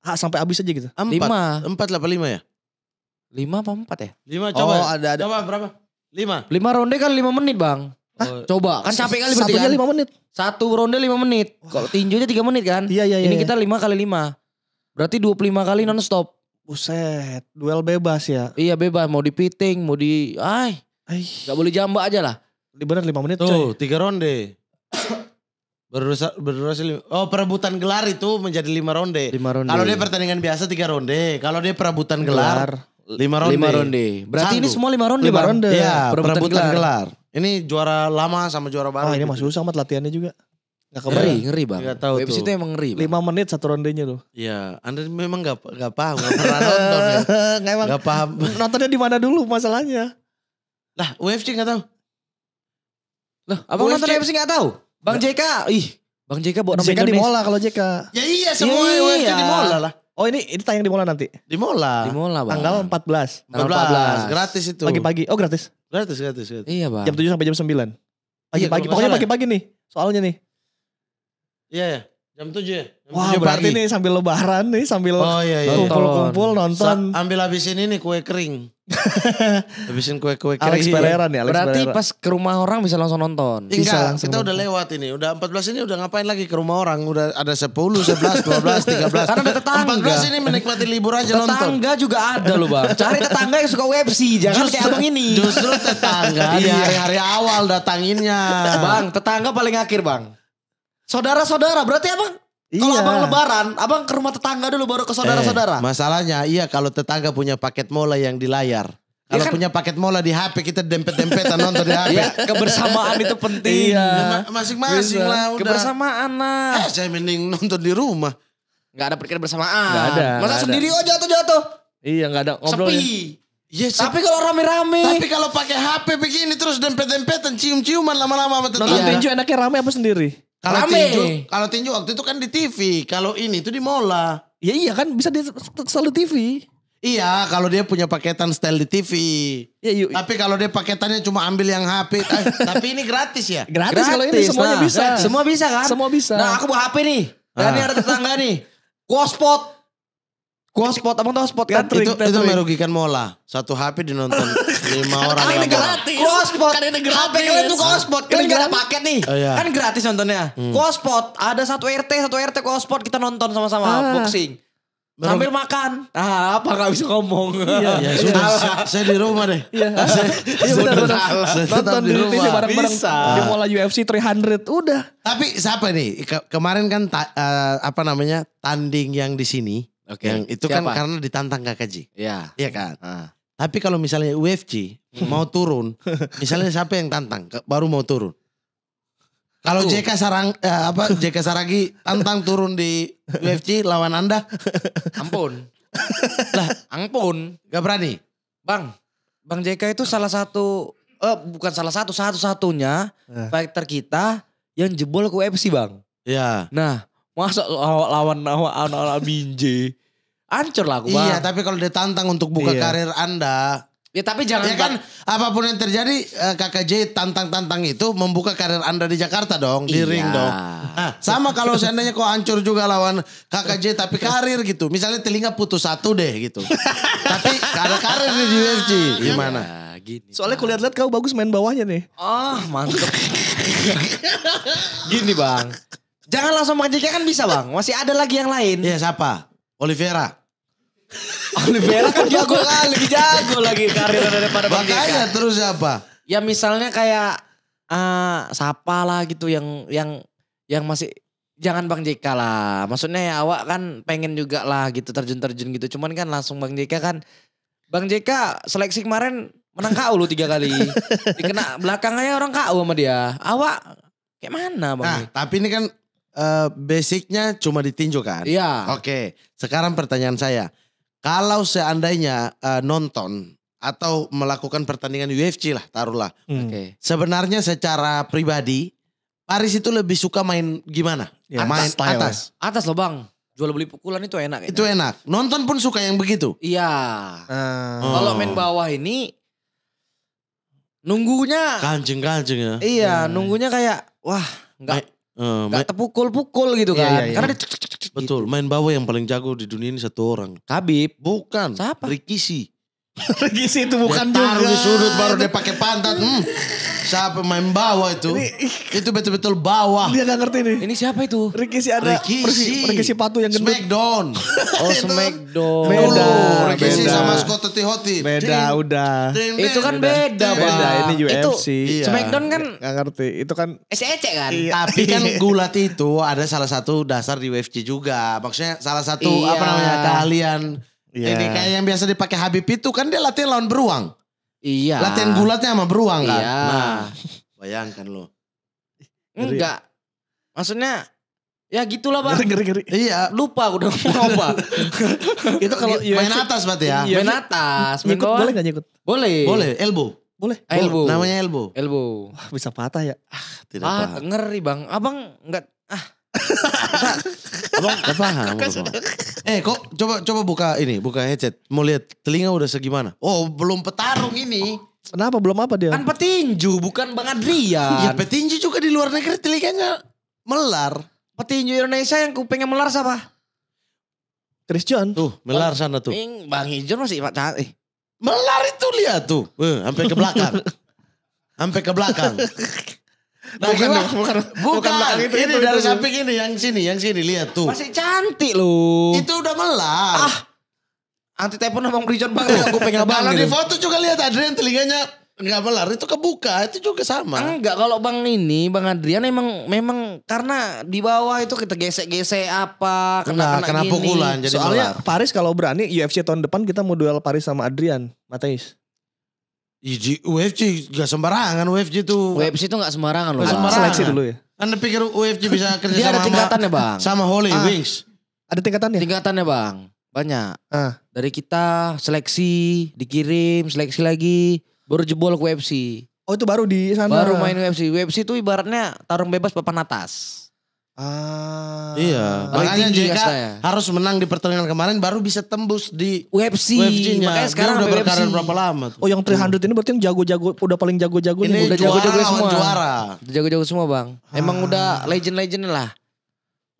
S1: ah, sampai habis aja gitu. Empat. Lima. Empat lah, lima ya? Lima apa empat ya? Lima coba. Oh ada ada. Coba berapa? Lima. Lima ronde kan lima menit bang. Hah? Oh, coba kan capek kali berarti kan. lima menit. Satu ronde lima menit. Kalau tinjunya tiga menit kan? Iya iya. iya Ini iya. kita lima kali lima. Berarti dua puluh lima kali non stop. Buset, duel bebas ya. Iya bebas, mau di pitting, mau di ay. Ay. Gak boleh jamba aja lah. Bener lima menit Tuh, coy. tiga ronde. Berusaha, berhasil oh perebutan gelar itu menjadi lima ronde. Lima ronde. Kalau dia pertandingan biasa tiga ronde. Kalau dia perebutan gelar, gelar lima ronde. Lima ronde. Berarti Sanggup. ini semua lima ronde. Lima ronde. Iya, iya, perebutan, perebutan gelar. gelar. Ini juara lama sama juara baru. Oh, ini masih susah amat latihannya juga. Gak iya. kabar Ngeri, ngeri bang. Gak tahu tuh. itu emang ngeri. lima menit satu rondenya loh. Iya, Anda memang gak, gak paham, gak pernah nonton ya. gak, paham. Nontonnya di mana dulu masalahnya. Lah, UFC gak tahu. Lah, apa nonton UFC gak tahu? Bang JK, ih, Bang JK bawa nama JK di Mola kalau JK. Ya iya semua iya. UFC di Mola lah. Oh ini ini tayang di Mola nanti? Di Mola. Di Mola bang. Tanggal 14. Tanggal 14. 14. Gratis itu. Pagi-pagi. Oh gratis? Gratis, gratis. gratis. Iya bang. Jam 7 sampai jam 9. Pagi-pagi. Iya, Pokoknya pagi-pagi nih. Soalnya nih. Iya ya. Jam 7 ya? Jam Wah 7 berarti pagi. nih sambil lebaran nih. Sambil kumpul-kumpul oh, iya, iya. nonton. Sa ambil habis ini nih kue kering. Habisin kue-kue kering. Alex Pereira iya. nih, Alex Berarti Pereira. pas ke rumah orang bisa langsung nonton. Bisa langsung kita nonton. udah lewat ini. Udah 14 ini udah ngapain lagi ke rumah orang? Udah ada 10, 11, 12, 13. Karena ada tetangga. 14 ini menikmati libur aja tetangga nonton. Tetangga juga ada loh Bang. Cari tetangga yang suka websi, jangan justru, kayak abang ini. Justru tetangga di iya. hari-hari awal datanginnya. Bang, tetangga paling akhir Bang. Saudara-saudara berarti apa? Iya. Kalau abang lebaran, abang ke rumah tetangga dulu baru ke saudara-saudara. Eh, masalahnya iya kalau tetangga punya paket mola yang di layar. Kalau ya kan, punya paket mola di HP kita dempet-dempetan nonton di HP. Iya, kebersamaan itu penting. Iya. iya. Masing-masing lah udah. Kebersamaan lah. Eh, saya mending nonton di rumah. Gak ada pikiran bersamaan. Gak ada. Masa gak sendiri aja oh jatuh-jatuh. Iya gak ada ngobrol. Sepi. Yes, iya tapi kalau rame-rame. Tapi kalau pakai HP begini terus dempet-dempetan cium-ciuman lama-lama sama tetangga. Nonton tinju enaknya rame apa sendiri?
S2: Kalau tinju,
S1: kalau tinju waktu itu kan di TV, kalau ini itu di mola. Ya iya kan bisa di selalu TV. Iya, kalau dia punya paketan style di TV. Ya, yuk. Tapi kalau dia paketannya cuma ambil yang HP, tapi ini gratis ya. Gratis, gratis kalau ini semuanya nah, bisa. Semua bisa kan? Semua bisa. Nah, aku bawa HP nih. Dan nah. ini ah. ada tetangga nih. Kospot Gua spot, abang tau spot kan? Itu, itu merugikan mola. Satu HP dinonton lima orang. Kan ini gratis. spot. Kan ini gratis. HP kalian tuh spot. Kan gak ada paket nih. Oh, iya. Kan gratis nontonnya. Hmm. spot. Ada satu RT, satu RT spot. Kita nonton sama-sama ah. boxing. Baru... Sambil makan. Ah, apa gak bisa ngomong. Iya, ya, sudah. Iya. saya, saya di rumah deh. Iya. saya, iya benar, benar. Saya Nonton di rumah. bareng-bareng. Bisa. Di Mola UFC 300. Udah. Tapi siapa nih? kemarin kan ta, uh, apa namanya? Tanding yang di sini. Oke. Okay. itu kan Siapa? kan karena ditantang Kak Kaji. Iya. Iya kan. Ah. Tapi kalau misalnya UFC hmm. mau turun, misalnya siapa yang tantang baru mau turun. Kalau JK Sarang eh, apa JK Saragi tantang turun di UFC lawan Anda. Ampun. lah, ampun. Gak berani. Bang, Bang JK itu salah satu eh bukan salah satu satu-satunya eh. fighter kita yang jebol ke UFC, Bang. Iya. Nah, Masa lawan lawan anak Minje. Ancur lah aku. Iya, tapi kalau ditantang untuk buka iya. karir Anda. Ya tapi jangan ya kan apapun yang terjadi eh, J tantang-tantang itu membuka karir Anda di Jakarta dong, di iya. ring dong. Nah, sama kalau seandainya kau hancur juga lawan J tapi karir gitu. Misalnya telinga putus satu deh gitu. tapi ada karir di UFC iya. gimana? Ya, gini. Soalnya kulihat lihat kau bagus main bawahnya nih. Ah, oh, mantep. gini, Bang. Jangan langsung Merdeka kan bisa bang. Masih ada lagi yang lain. Iya siapa? Oliveira. Oliveira kan jago kali Lebih jago lagi karir daripada Bang Merdeka. Makanya terus siapa? Ya misalnya kayak uh, eh, Sapa lah gitu yang yang yang masih jangan Bang JK lah. Maksudnya ya awak kan pengen juga lah gitu terjun-terjun gitu. Cuman kan langsung Bang JK kan Bang JK seleksi kemarin menang KU lu tiga kali. Dikena belakangnya orang KU sama dia. Awak kayak mana Bang? Nah, tapi ini kan uh, basicnya cuma ditinju kan? Iya. Oke, okay. sekarang pertanyaan saya. Kalau seandainya uh, nonton atau melakukan pertandingan UFC lah taruhlah. Mm. Oke. Okay. Sebenarnya secara pribadi Paris itu lebih suka main gimana? Iya. Atas, main atas. Atas. atas loh bang. Jual beli pukulan itu enak. Itu enak. enak. Nonton pun suka yang begitu. Iya. Uh. Kalau main bawah ini nunggunya Kancing kancing ya. Iya, hmm. nunggunya kayak wah nggak Uh, eh, gak terpukul-pukul gitu iya, kan. Iya, iya, iya. Karena dia cek, cek, cek, Betul, gitu. main bawa yang paling jago di dunia ini satu orang. Habib. Bukan. Siapa? Rikisi. Rikisi itu bukan dia juga. Taruh di sudut baru dia pakai pantat. Hmm. Siapa main bawah itu? Ini, itu betul-betul bawah. Dia gak ngerti nih. Ini siapa itu? Ricky si ada. Ricky si. Ricky si Patu yang gendut. Smackdown. Oh Smackdown. Beda. Dulu, Ricky si sama Scott Hoti. Beda udah. Itu kan beda, Beda, Beda, ini UFC. Itu, iya. Smackdown kan. Gak ngerti. Itu kan. SEC kan. Iya. Tapi kan gulat itu ada salah satu dasar di UFC juga. Maksudnya salah satu iya. apa namanya keahlian. Yeah. Ini kayak yang biasa dipakai Habib itu kan dia latihan lawan beruang. Iya. Latihan gulatnya sama beruang kan. Iya. Nah, bayangkan lo. Enggak. Maksudnya Ya gitulah pak. Geri, geri. Iya. Lupa udah mau itu kalau iya, main iya, atas berarti ya. Iya, main atas. nyikut boleh gak nyikut? Boleh. Boleh. Elbow. Boleh. Elbow. Namanya elbow. Elbow. Wah, bisa patah ya. Ah, tidak ah, ngeri bang. Abang nggak Abang gak paham. Eh kok coba coba buka ini, buka headset. Mau lihat telinga udah segimana? Oh belum petarung ini. Kenapa belum apa dia? Kan petinju bukan Bang Adrian. ya petinju juga di luar negeri telinganya melar. Petinju Indonesia yang kupingnya melar siapa? Chris John. Tuh melar sana tuh. Bang, Bang Ijon masih Pak eh. Melar itu lihat tuh. Hampir eh, sampai ke belakang. sampai ke belakang. Nah, bukan, bukan,
S2: bukan, bukan, bukan belakang itu. Ini itu, dari samping
S1: ini, yang sini, yang sini lihat tuh. Masih cantik loh. Itu udah melar. Ah. Anti telepon abang Prijon banget, aku pengen banget. Kalau gitu. di foto juga lihat Adrian telinganya Enggak melar, itu kebuka, itu juga sama. Enggak, kalau Bang ini, Bang Adrian emang memang karena di bawah itu kita gesek-gesek apa, kena kena, kena pukulan jadi Soalnya melar. Paris kalau berani UFC tahun depan kita mau duel Paris sama Adrian, Matheus. Iji, UFJ gak sembarangan UFC tuh. UFC itu gak sembarangan loh. sembarangan. Seleksi dulu ya. Anda pikir UFC bisa kerja Dia sama ada tingkatannya bang. Sama Holy ah, Wings. Ada tingkatannya? Tingkatannya bang. Banyak. Ah. Dari kita seleksi, dikirim, seleksi lagi. Baru jebol ke UFC. Oh itu baru di sana? Baru main UFC. UFC itu ibaratnya tarung bebas papan atas. Ah. Iya. Makanya JK ya? harus menang di pertandingan kemarin baru bisa tembus di UFC. UFC Makanya sekarang Dia udah berkarir berapa lama tuh. Oh yang 300 hundred ini berarti yang jago-jago udah paling jago-jago ini nih. Udah jago-jago semua. Juara. Jago-jago semua bang. Ah. Emang udah legend-legend lah.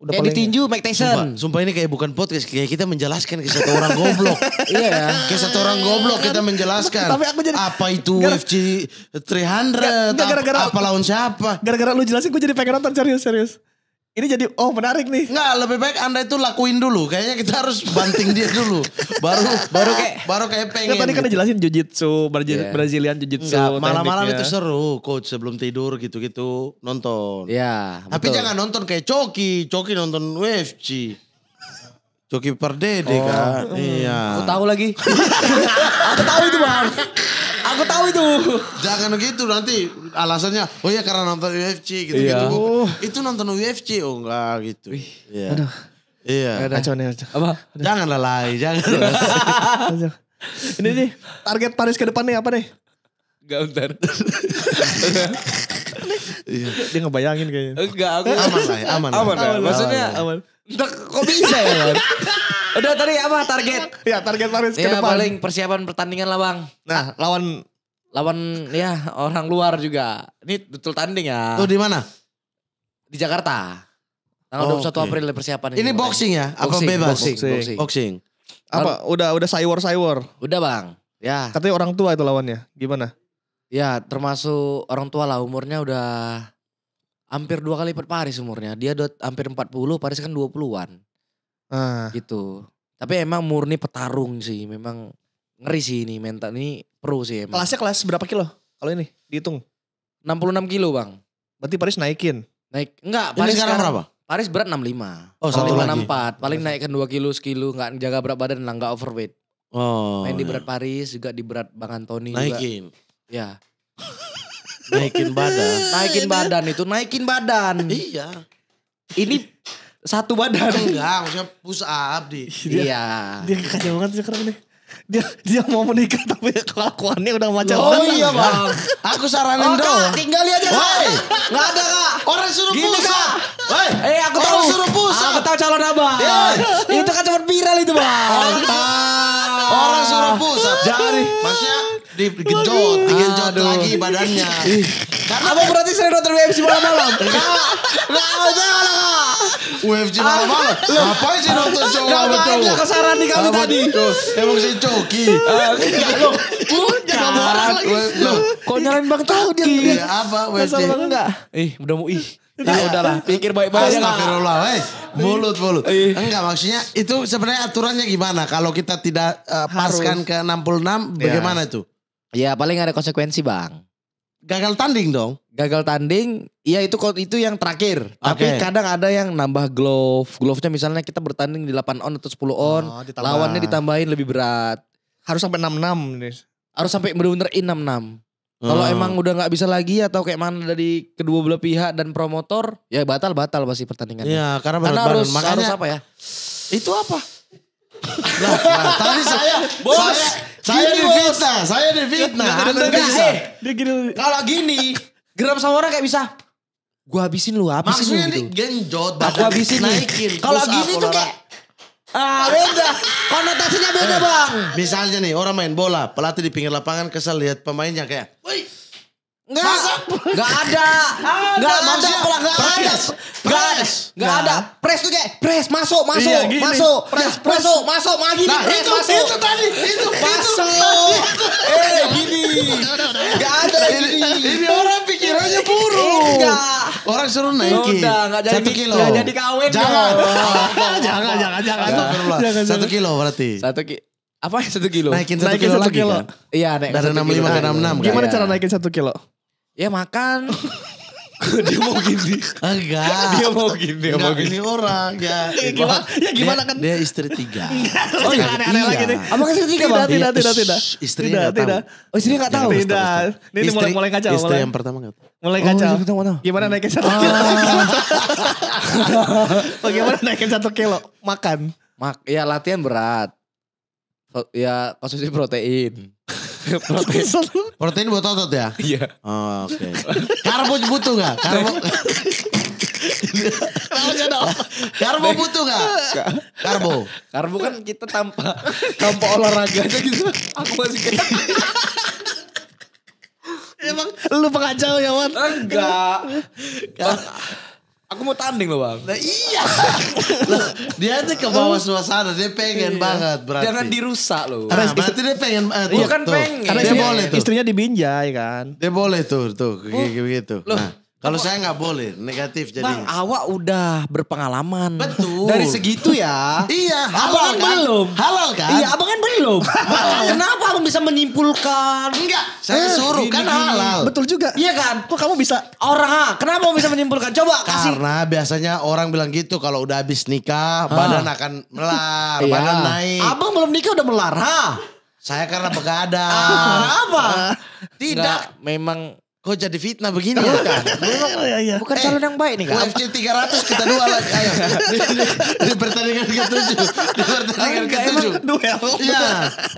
S1: Udah ya, ditinju Mike Tyson. Sumpah, sumpah ini kayak bukan podcast, kayak kita menjelaskan ke satu orang goblok. iya ya. Ke satu orang goblok kan- kita menjelaskan. Tapi aku jadi apa itu gara, UFC 300? Gara, gara, gara, apa, apa lawan siapa? Gara-gara lu jelasin gue jadi pengen nonton serius serius ini jadi oh menarik nih. Enggak, lebih baik Anda itu lakuin dulu. Kayaknya kita harus banting dia dulu. Baru baru kayak baru kayak pengen. Nggak, tadi kan gitu. jelasin jujitsu, Brazil, yeah. Brazilian jujitsu. malam-malam itu seru, coach sebelum tidur gitu-gitu nonton. Iya, yeah, Tapi jangan nonton kayak Coki, Coki nonton UFC. Coki perde oh. kan. Iya. Aku tahu lagi. Aku tahu itu, Bang. Aku tahu itu. Jangan gitu nanti alasannya. Oh ya karena nonton UFC gitu-gitu. Iya. Oh. Itu nonton UFC oh enggak gitu. iya Aduh. Iya. Ada nih. Apa? Jangan lalai, jangan. Ini nih target Paris ke depan nih apa nih? Enggak bentar. Iya. Dia ngebayangin kayaknya. Enggak, aku aman lah, ya, aman. Aman, ya? aman, aman. Maksudnya aman. Entah, kok bisa ya? Udah tadi apa target? Ya target Paris ya, ke depan. paling persiapan pertandingan lah bang. Nah lawan lawan ya orang luar juga. Ini betul tanding ya. Tuh di mana? Di Jakarta.
S2: Tanggal oh, 21 okay. April persiapan ini. boxing ya? aku boxing, bebas? Boxing. Boxing. boxing.
S1: Apa udah udah cyber cyber? Udah bang. Ya. Katanya orang tua itu lawannya. Gimana? Ya termasuk orang tua lah umurnya udah hampir dua kali lipat Paris umurnya. Dia udah hampir 40, Paris kan 20-an. Uh. Gitu. Tapi emang murni petarung sih, memang ngeri sih ini mental ini pro sih emang. Kelasnya kelas berapa kilo? Kalau ini dihitung. 66 kilo, Bang. Berarti Paris naikin. Naik enggak, Paris ini sekarang, sekarang berapa? Paris berat 65. Oh, satu lagi. 64. Paling naikkan 2 kilo sekilo, enggak jaga berat badan lah, enggak overweight. Oh. Main di iya. berat Paris juga di berat Bang Antoni Naikin. Juga. Ya. naikin badan. Naikin badan itu naikin badan. Iya. Ini satu badan. Enggak, maksudnya push up di. Dia, iya. Dia kacau banget sih karena Dia dia mau menikah tapi kelakuannya udah macam Oh iya bang. Aku saranin oh, doang. tinggal aja Woi, nggak ada kak. Orang suruh Gini, push up. Woi, eh aku tahu. Orang suruh push up. Aku tahu calon apa Yeah. Iya. itu kan cuma viral itu bang. Orang suruh push up. Jadi maksudnya digenjot, digenjot lagi badannya. Karena apa berarti sering nonton BMC malam-malam. Enggak, enggak ada. UFC ah. lama Ngapain sih nonton cowok sama cowok? Gak kesaran di kamu tadi. Emang si Coki. Ah, enggak
S2: Udah. Lo.
S1: Kok nyalain Bang Coki? Iya, apa UFC? Enggak. Ih udah mau ih. Ya udahlah, pikir baik-baik. Astagfirullah, eh. Mulut, mulut. Enggak, maksudnya itu sebenarnya aturannya gimana? Kalau kita tidak uh, paskan ke 66, iya. bagaimana itu? Ya paling ada konsekuensi bang. Gagal tanding dong. Gagal tanding, iya itu itu yang terakhir. Okay. Tapi kadang ada yang nambah glove. Glove-nya misalnya kita bertanding di 8 on atau 10 on, oh, ditambah. lawannya ditambahin lebih berat. Harus sampai 66 nih. Harus sampai benar-benar 66. Kalau hmm. emang udah nggak bisa lagi atau kayak mana dari kedua belah pihak dan promotor, ya batal batal pasti pertandingannya. Iya, karena, karena harus makanya, harus apa ya? Itu apa? Lah, tadi saya, bos, saya, iya,
S2: saya difitnah, saya difitnah. Enggak, eh. bisa.
S1: dia gini. Kalau gini, geram sama orang kayak bisa gua habisin lu, habisin Maksudnya lu gitu. Maksudnya genjot, nah, badan habisin naikin. Kalau gini tuh kayak Ah beda, konotasinya beda eh, bang. Misalnya nih orang main bola, pelatih di pinggir lapangan kesel lihat pemainnya kayak, woi
S2: Enggak, enggak ada. Enggak ada, ada
S1: enggak ada. Enggak ada. Enggak nah. ada. Press tuh kayak press masuk, masuk, iya, gini. masuk. Press, nah, press, masuk, masuk, masuk gini, nah, press, itu, masuk. Itu tadi, itu, masuk. Itu, eh, nah, gini. Enggak
S2: ada gini. Ini orang pikirannya buruk. Enggak.
S1: Orang suruh naikin. Udah, enggak jadi. Satu kilo. Enggak jadi kawin. Jangan. Jangan, jangan, jangan. jangan. Satu kilo berarti. Satu kilo apa satu kilo naikin satu naikin kilo, satu kilo. Kan? iya naik dari enam lima ke enam enam gimana cara naikin satu kilo Ya makan. dia mau gini. Enggak. Dia mau gini, dia mau gini. orang ya. ya gimana? Ya gimana kan? Dia, istri tiga. oh, iya. aneh lagi nih. Abang istri tiga, Bang. Ya, tidak, tidak, tidak, Istri tidak, tidak. Oh, istri gak tahu. Tidak. Ini mulai mulai kacau. Istri yang pertama enggak Mulai oh, kacau. Gimana naikin satu ah. kilo? Bagaimana naikin satu kilo? Makan. Mak, ya latihan berat. Ya konsumsi protein protein. protein buat otot ya? Iya. Oh, oke. Okay. Karbo butuh gak? Karbo. Karbo butuh gak? Karbo. Karbo kan kita tanpa tanpa olahraga aja gitu. Aku masih kayak. Emang lu pengacau ya Wan? Enggak. Aku mau tanding loh bang. Nah, iya. dia tuh ke bawah suasana, dia pengen iya. banget berarti. Jangan dirusak loh. Nah, nah berarti dia pengen. Uh, iya kan pengen. Karena dia istrinya, boleh tuh. Istrinya dibinjai kan. Dia boleh tuh, tuh kayak oh. gitu. Nah. Kalau saya nggak boleh negatif jadi. Bang, awak udah berpengalaman. Betul. Dari segitu ya. iya, halal abang kan, belum. Halal kan? Iya, abang kan belum. Kenapa abang bisa menyimpulkan? Enggak, saya eh, suruh gini, kan halal. Betul juga. Iya kan? Kok kamu bisa orang? Ah, kenapa bisa menyimpulkan? Coba kasih. Karena biasanya orang bilang gitu kalau udah habis nikah, ah. badan akan melar, iya. badan naik. Abang belum nikah udah melar, ha? Saya karena begadang. Ah, apa? Tidak. Nggak, memang Kok jadi fitnah begini ya? Bukan. Iya, iya, iya. Bukan calon yang baik nih kan? UFC 300 kita dua lagi. Ayo. Di, di, di pertandingan ke-7. Di pertandingan ke-7. Duel. Iya.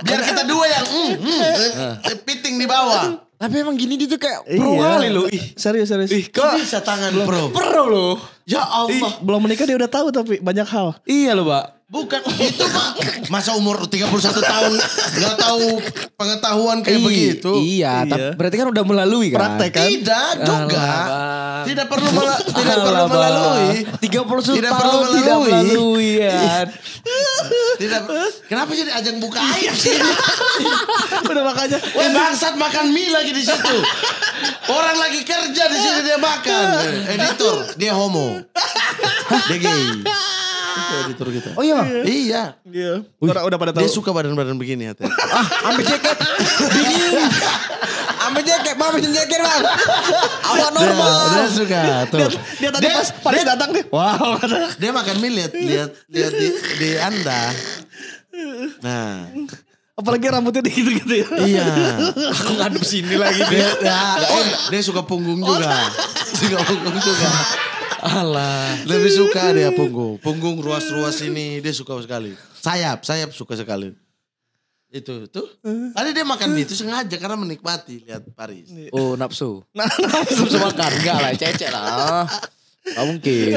S1: Biar kita dua yang mm, mm, piting di bawah. Tapi emang gini dia tuh kayak pro kali lu. serius serius. Ih, kok bisa tangan pro? Pro lu. Ya Allah. belum menikah dia udah tahu tapi banyak hal. Iya lu, Pak. Bukan oh, itu Pak. Masa umur 31 tahun nggak tahu pengetahuan kayak Iyi, begitu. Iya, iya. berarti kan udah melalui kan? Praktek kan? Tidak juga. Tidak perlu mela tidak Alaba. perlu melalui. 30 tidak perlu melalui. tidak melalui ya. tidak Kenapa jadi ajang buka air sih? udah makanya Wah, eh, bangsat makan mie lagi di situ. Orang lagi kerja di situ dia makan. Editor, dia homo. Dia gay editor gitu, kita. Gitu. Oh iya? Iya. Iya. Udah, udah pada tahu. Dia suka badan-badan begini hati. ah, ambil jaket. Dingin. Ambil jaket, mau ambil jaket bang.
S2: Apa normal. Dia, dia suka tuh. Dia,
S1: dia tadi dia, pas, pas datang deh. Wow. dia makan mie lihat, iya. lihat, lihat di, di anda. Nah. Apalagi rambutnya gitu-gitu ya. Iya. Aku ngadep sini lagi. Dia, Ya, oh. dia suka punggung juga. Oh. Suka punggung juga. Allah. Lebih suka dia punggung. Punggung ruas-ruas ini dia suka sekali. Sayap, sayap suka sekali. Itu tuh. Tadi dia makan itu sengaja karena menikmati lihat Paris. Oh, nafsu. Nah, nafsu makan enggak lah, cecek lah. Gak mungkin.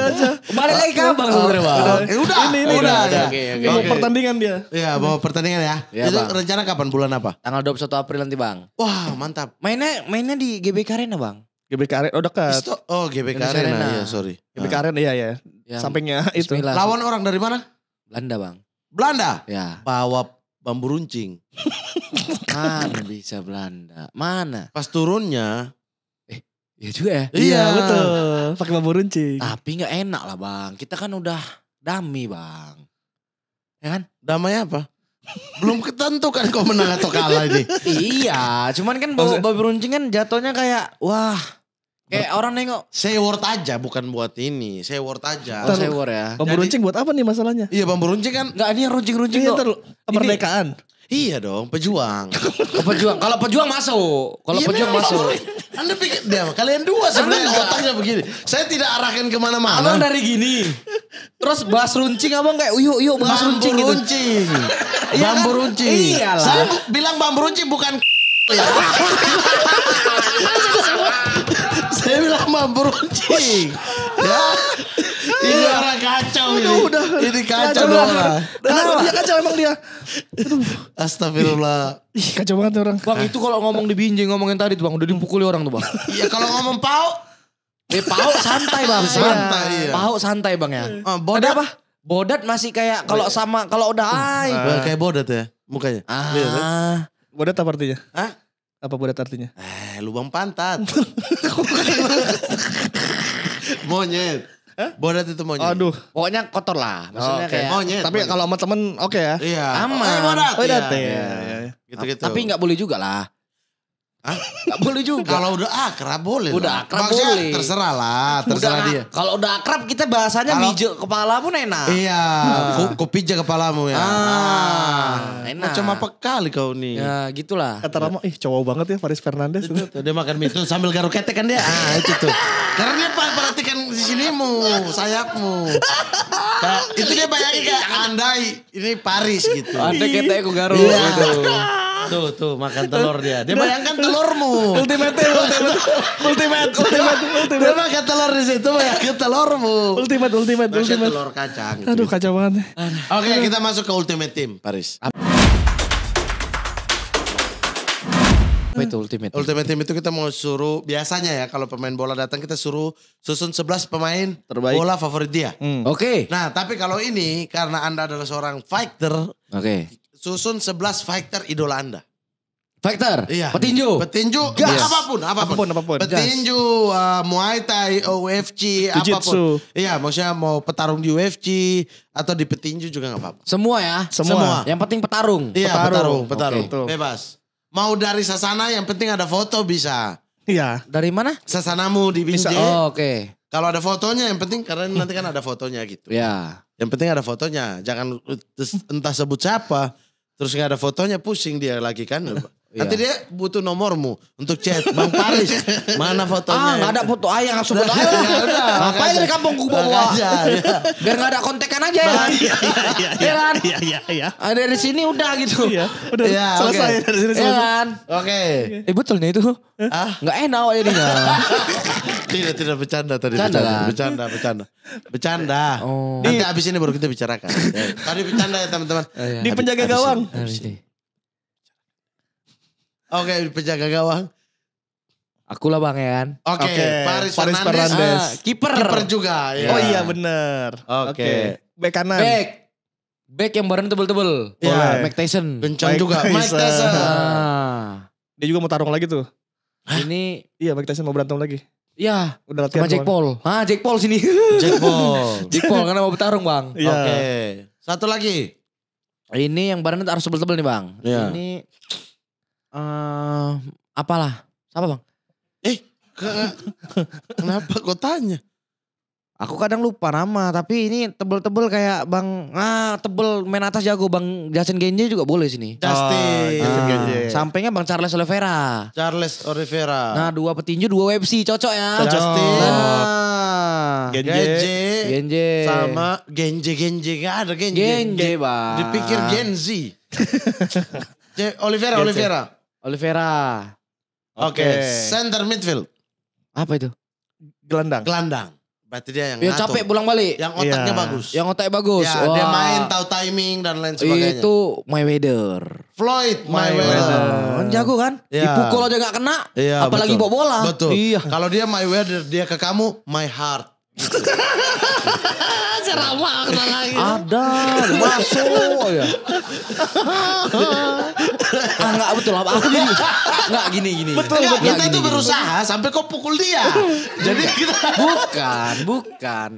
S1: Kemarin lagi ke abang sebenernya bang. Eh, udah. Ini, ini, udah. udah. Ya. okay. Mau pertandingan dia. Iya mau iya, pertandingan ya. ya Itu rencana kapan? Bulan apa? Tanggal 21 April nanti bang. Wah mantap. Mainnya mainnya di GBK Arena bang. GBK Arena oh dekat. oh GBK, Arena. Arena. Iya, sorry. GBK ah. Arena iya ya. Yang Sampingnya itu. Bismillah. Lawan orang dari mana? Belanda, Bang. Belanda? Ya. Bawa bambu runcing. kan bisa Belanda? Mana? Pas turunnya eh iya juga ya. Iya. iya, betul. Pakai bambu runcing. Tapi nggak enak lah, Bang. Kita kan udah dami, Bang. Ya kan? Damai apa? Belum ketentu kan kau menang atau kalah ini. iya, cuman kan bawa babi runcing kan jatuhnya kayak wah Kayak orang nengok. word aja bukan buat ini. word aja. Oh, word ya. Bambu runcing buat apa nih masalahnya? Iya bambu runcing kan. Enggak ini yang runcing-runcing iya, kok. Kemerdekaan. Iya dong, pejuang. pejuang. Kalau pejuang masuk, kalau iya pejuang memang. masuk. Anda pikir, dia, kalian dua sebenarnya otaknya begini. Saya tidak arahkan kemana-mana. Abang dari gini. Terus bahas runcing abang kayak yuk yuk bahas bambu runcing, gitu. runcing. Iya bambu kan? runcing. lah. Saya bilang bambu runcing bukan ya. Saya bilang bambu runcing. ya. Ini iya. orang kacau ini. Udah, ini kacau, kacau dong lah. Kacau, dia kacau emang dia. Astagfirullah. Ih, kacau banget orang. Bang, itu kalau ngomong di Binjai ngomongin tadi tuh Bang, udah dipukuli orang tuh Bang. Iya, kalau ngomong pau. Eh, pau santai Bang. Iya. Santai, iya. Pau santai Bang ya. Uh, bodat apa? Bodat masih kayak oh, kalau iya. sama kalau udah eh, ai. Uh, kayak bodat ya mukanya. Ah. Lihat, kan? Bodat apa artinya? Hah? Apa bodat artinya? Eh, lubang pantat. Monyet. Hah? Borat itu monyet. Aduh. Pokoknya kotor lah. Maksudnya okay. kayak. Monyet. Tapi kalau sama temen oke okay ya. Iya. Aman. Oh, borat. Oh, ya. Iya, iya. Gitu, gitu. Tapi gak boleh juga lah. Hah? Gak boleh juga. Kalau udah akrab boleh. Udah akrab Maksudnya, boleh. Terserah lah, terserah udah, dia. Kalau udah akrab kita bahasanya kalo, mijek kepala pun enak. Iya, nah. ku, kupija kepalamu ya. Ah, ah, enak. Macam apa kali kau nih. Ya gitulah. Kata Ramo, ih cowok banget ya Faris Fernandes. Itu, dia makan mie terus sambil garuk ketek kan dia. ah itu tuh. Karena dia perhatikan di sini mu sayapmu. Nah, itu dia bayangin kayak andai ini Paris gitu. Andai ketek aku garuk iya. gitu. Tuh, tuh makan telur dia. Dia bayangkan telurmu. Ultimate, ultimate, ultimate, ultimate, ultimate. Dia makan telur di situ, bayangkan telurmu. Ultimate, ultimate, ultimate. telur kacang. Aduh, gitu. kacau banget. Oke, kita masuk ke ultimate team, Paris. Apa itu ultimate? Team? Ultimate team itu kita mau suruh biasanya ya kalau pemain bola datang kita suruh susun 11 pemain terbaik bola favorit dia. Hmm. Oke. Okay. Nah, tapi kalau ini karena Anda adalah seorang fighter, oke. Okay. Susun 11 fighter idola Anda. Fighter, iya. petinju, petinju, gas. Yes. Ya, apapun, apapun, apapun, apapun. petinju, uh, muay thai, UFC, apapun, iya, maksudnya mau petarung di UFC atau di petinju juga nggak apa-apa. Semua ya, semua. semua. Yang penting petarung, iya, petarung, petarung, petarung. Okay. bebas. Mau dari sasana, yang penting ada foto bisa. Iya. Dari mana? Sasanamu di Binjai. Oh, Oke. Okay. Kalau ada fotonya yang penting karena nanti kan ada fotonya gitu. Iya. Yang penting ada fotonya, jangan eh, entah sebut siapa. Terus nggak ada fotonya pusing dia lagi kan. Iya. Nanti dia butuh nomormu untuk chat Bang Paris. mana fotonya? Ah, enggak ada foto ayah, langsung foto ayah. yang dari kampung ku bawa? Iya. Biar enggak ada kontekan aja ya. Iya kan? Iya iya iya. di sini udah gitu. Iya, udah ya, selesai dari sini selesai. kan? Oke. Okay. Eh betulnya itu. Ah, enggak enak ini. tidak tidak bercanda tadi bercanda kan? bercanda bercanda bercanda. Oh. Nanti abis ini baru kita bicarakan. Tadi bercanda ya teman-teman. Di penjaga gawang. Oke, okay, penjaga gawang. Aku lah bang ya kan. Oke, okay. okay. Paris, Paris Fernandes. Ah, kiper. Kiper juga. Ya. Oh iya bener. Oke. Okay. okay. Back kanan. Back. Back yang badan tebel-tebel. Iya. Yeah. Mike Tyson. Bencong Mike juga. Mike Tyson. Ah. Dia juga mau tarung lagi tuh. Hah? Ini. Iya Mike Tyson mau berantem lagi. Iya. Udah latihan. Sama Jack Paul. Ah Jack Paul sini. Jack Paul. Jack Paul karena mau bertarung bang. Yeah. Oke. Okay. Satu lagi. Ini yang badannya harus tebel-tebel nih bang. Yeah. Ini uh, apalah. siapa bang? Eh ke, kenapa kok tanya? Aku kadang lupa nama, tapi ini tebel-tebel kayak Bang ah tebel main atas jago Bang Justin Genje juga boleh sini. Justin, oh, Justin ah, Sampainya Bang Charles Oliveira. Charles Oliveira. Nah, dua petinju, dua UFC cocok ya. Cocok. Justin. Nah. Genje. Genje. Sama Genje Genje gak ada Genje. Genje, Bang. Dipikir Genzi. Oliveira, Oliveira. Oliveira. Oke. Okay. Center midfield. Apa itu? Gelandang. Gelandang. Berarti dia yang Yang capek pulang balik. Yang otaknya yeah. bagus. Yang otaknya bagus. Ya, dia main tahu timing dan lain sebagainya. Itu my weather. Floyd Mayweather. weather. Oh, jago kan? Yeah. Dipukul aja gak kena. Iya, apalagi betul. bawa bola. Betul. Iya. Kalau dia my weather, dia ke kamu, my heart.
S2: Ceramah kenal lagi.
S1: Ada, masuk oh ya. ah enggak betul apa aku gini. Enggak gini gini. Betul, betul. Kita itu berusaha sampai kau pukul dia. Jadi kita bukan, bukan.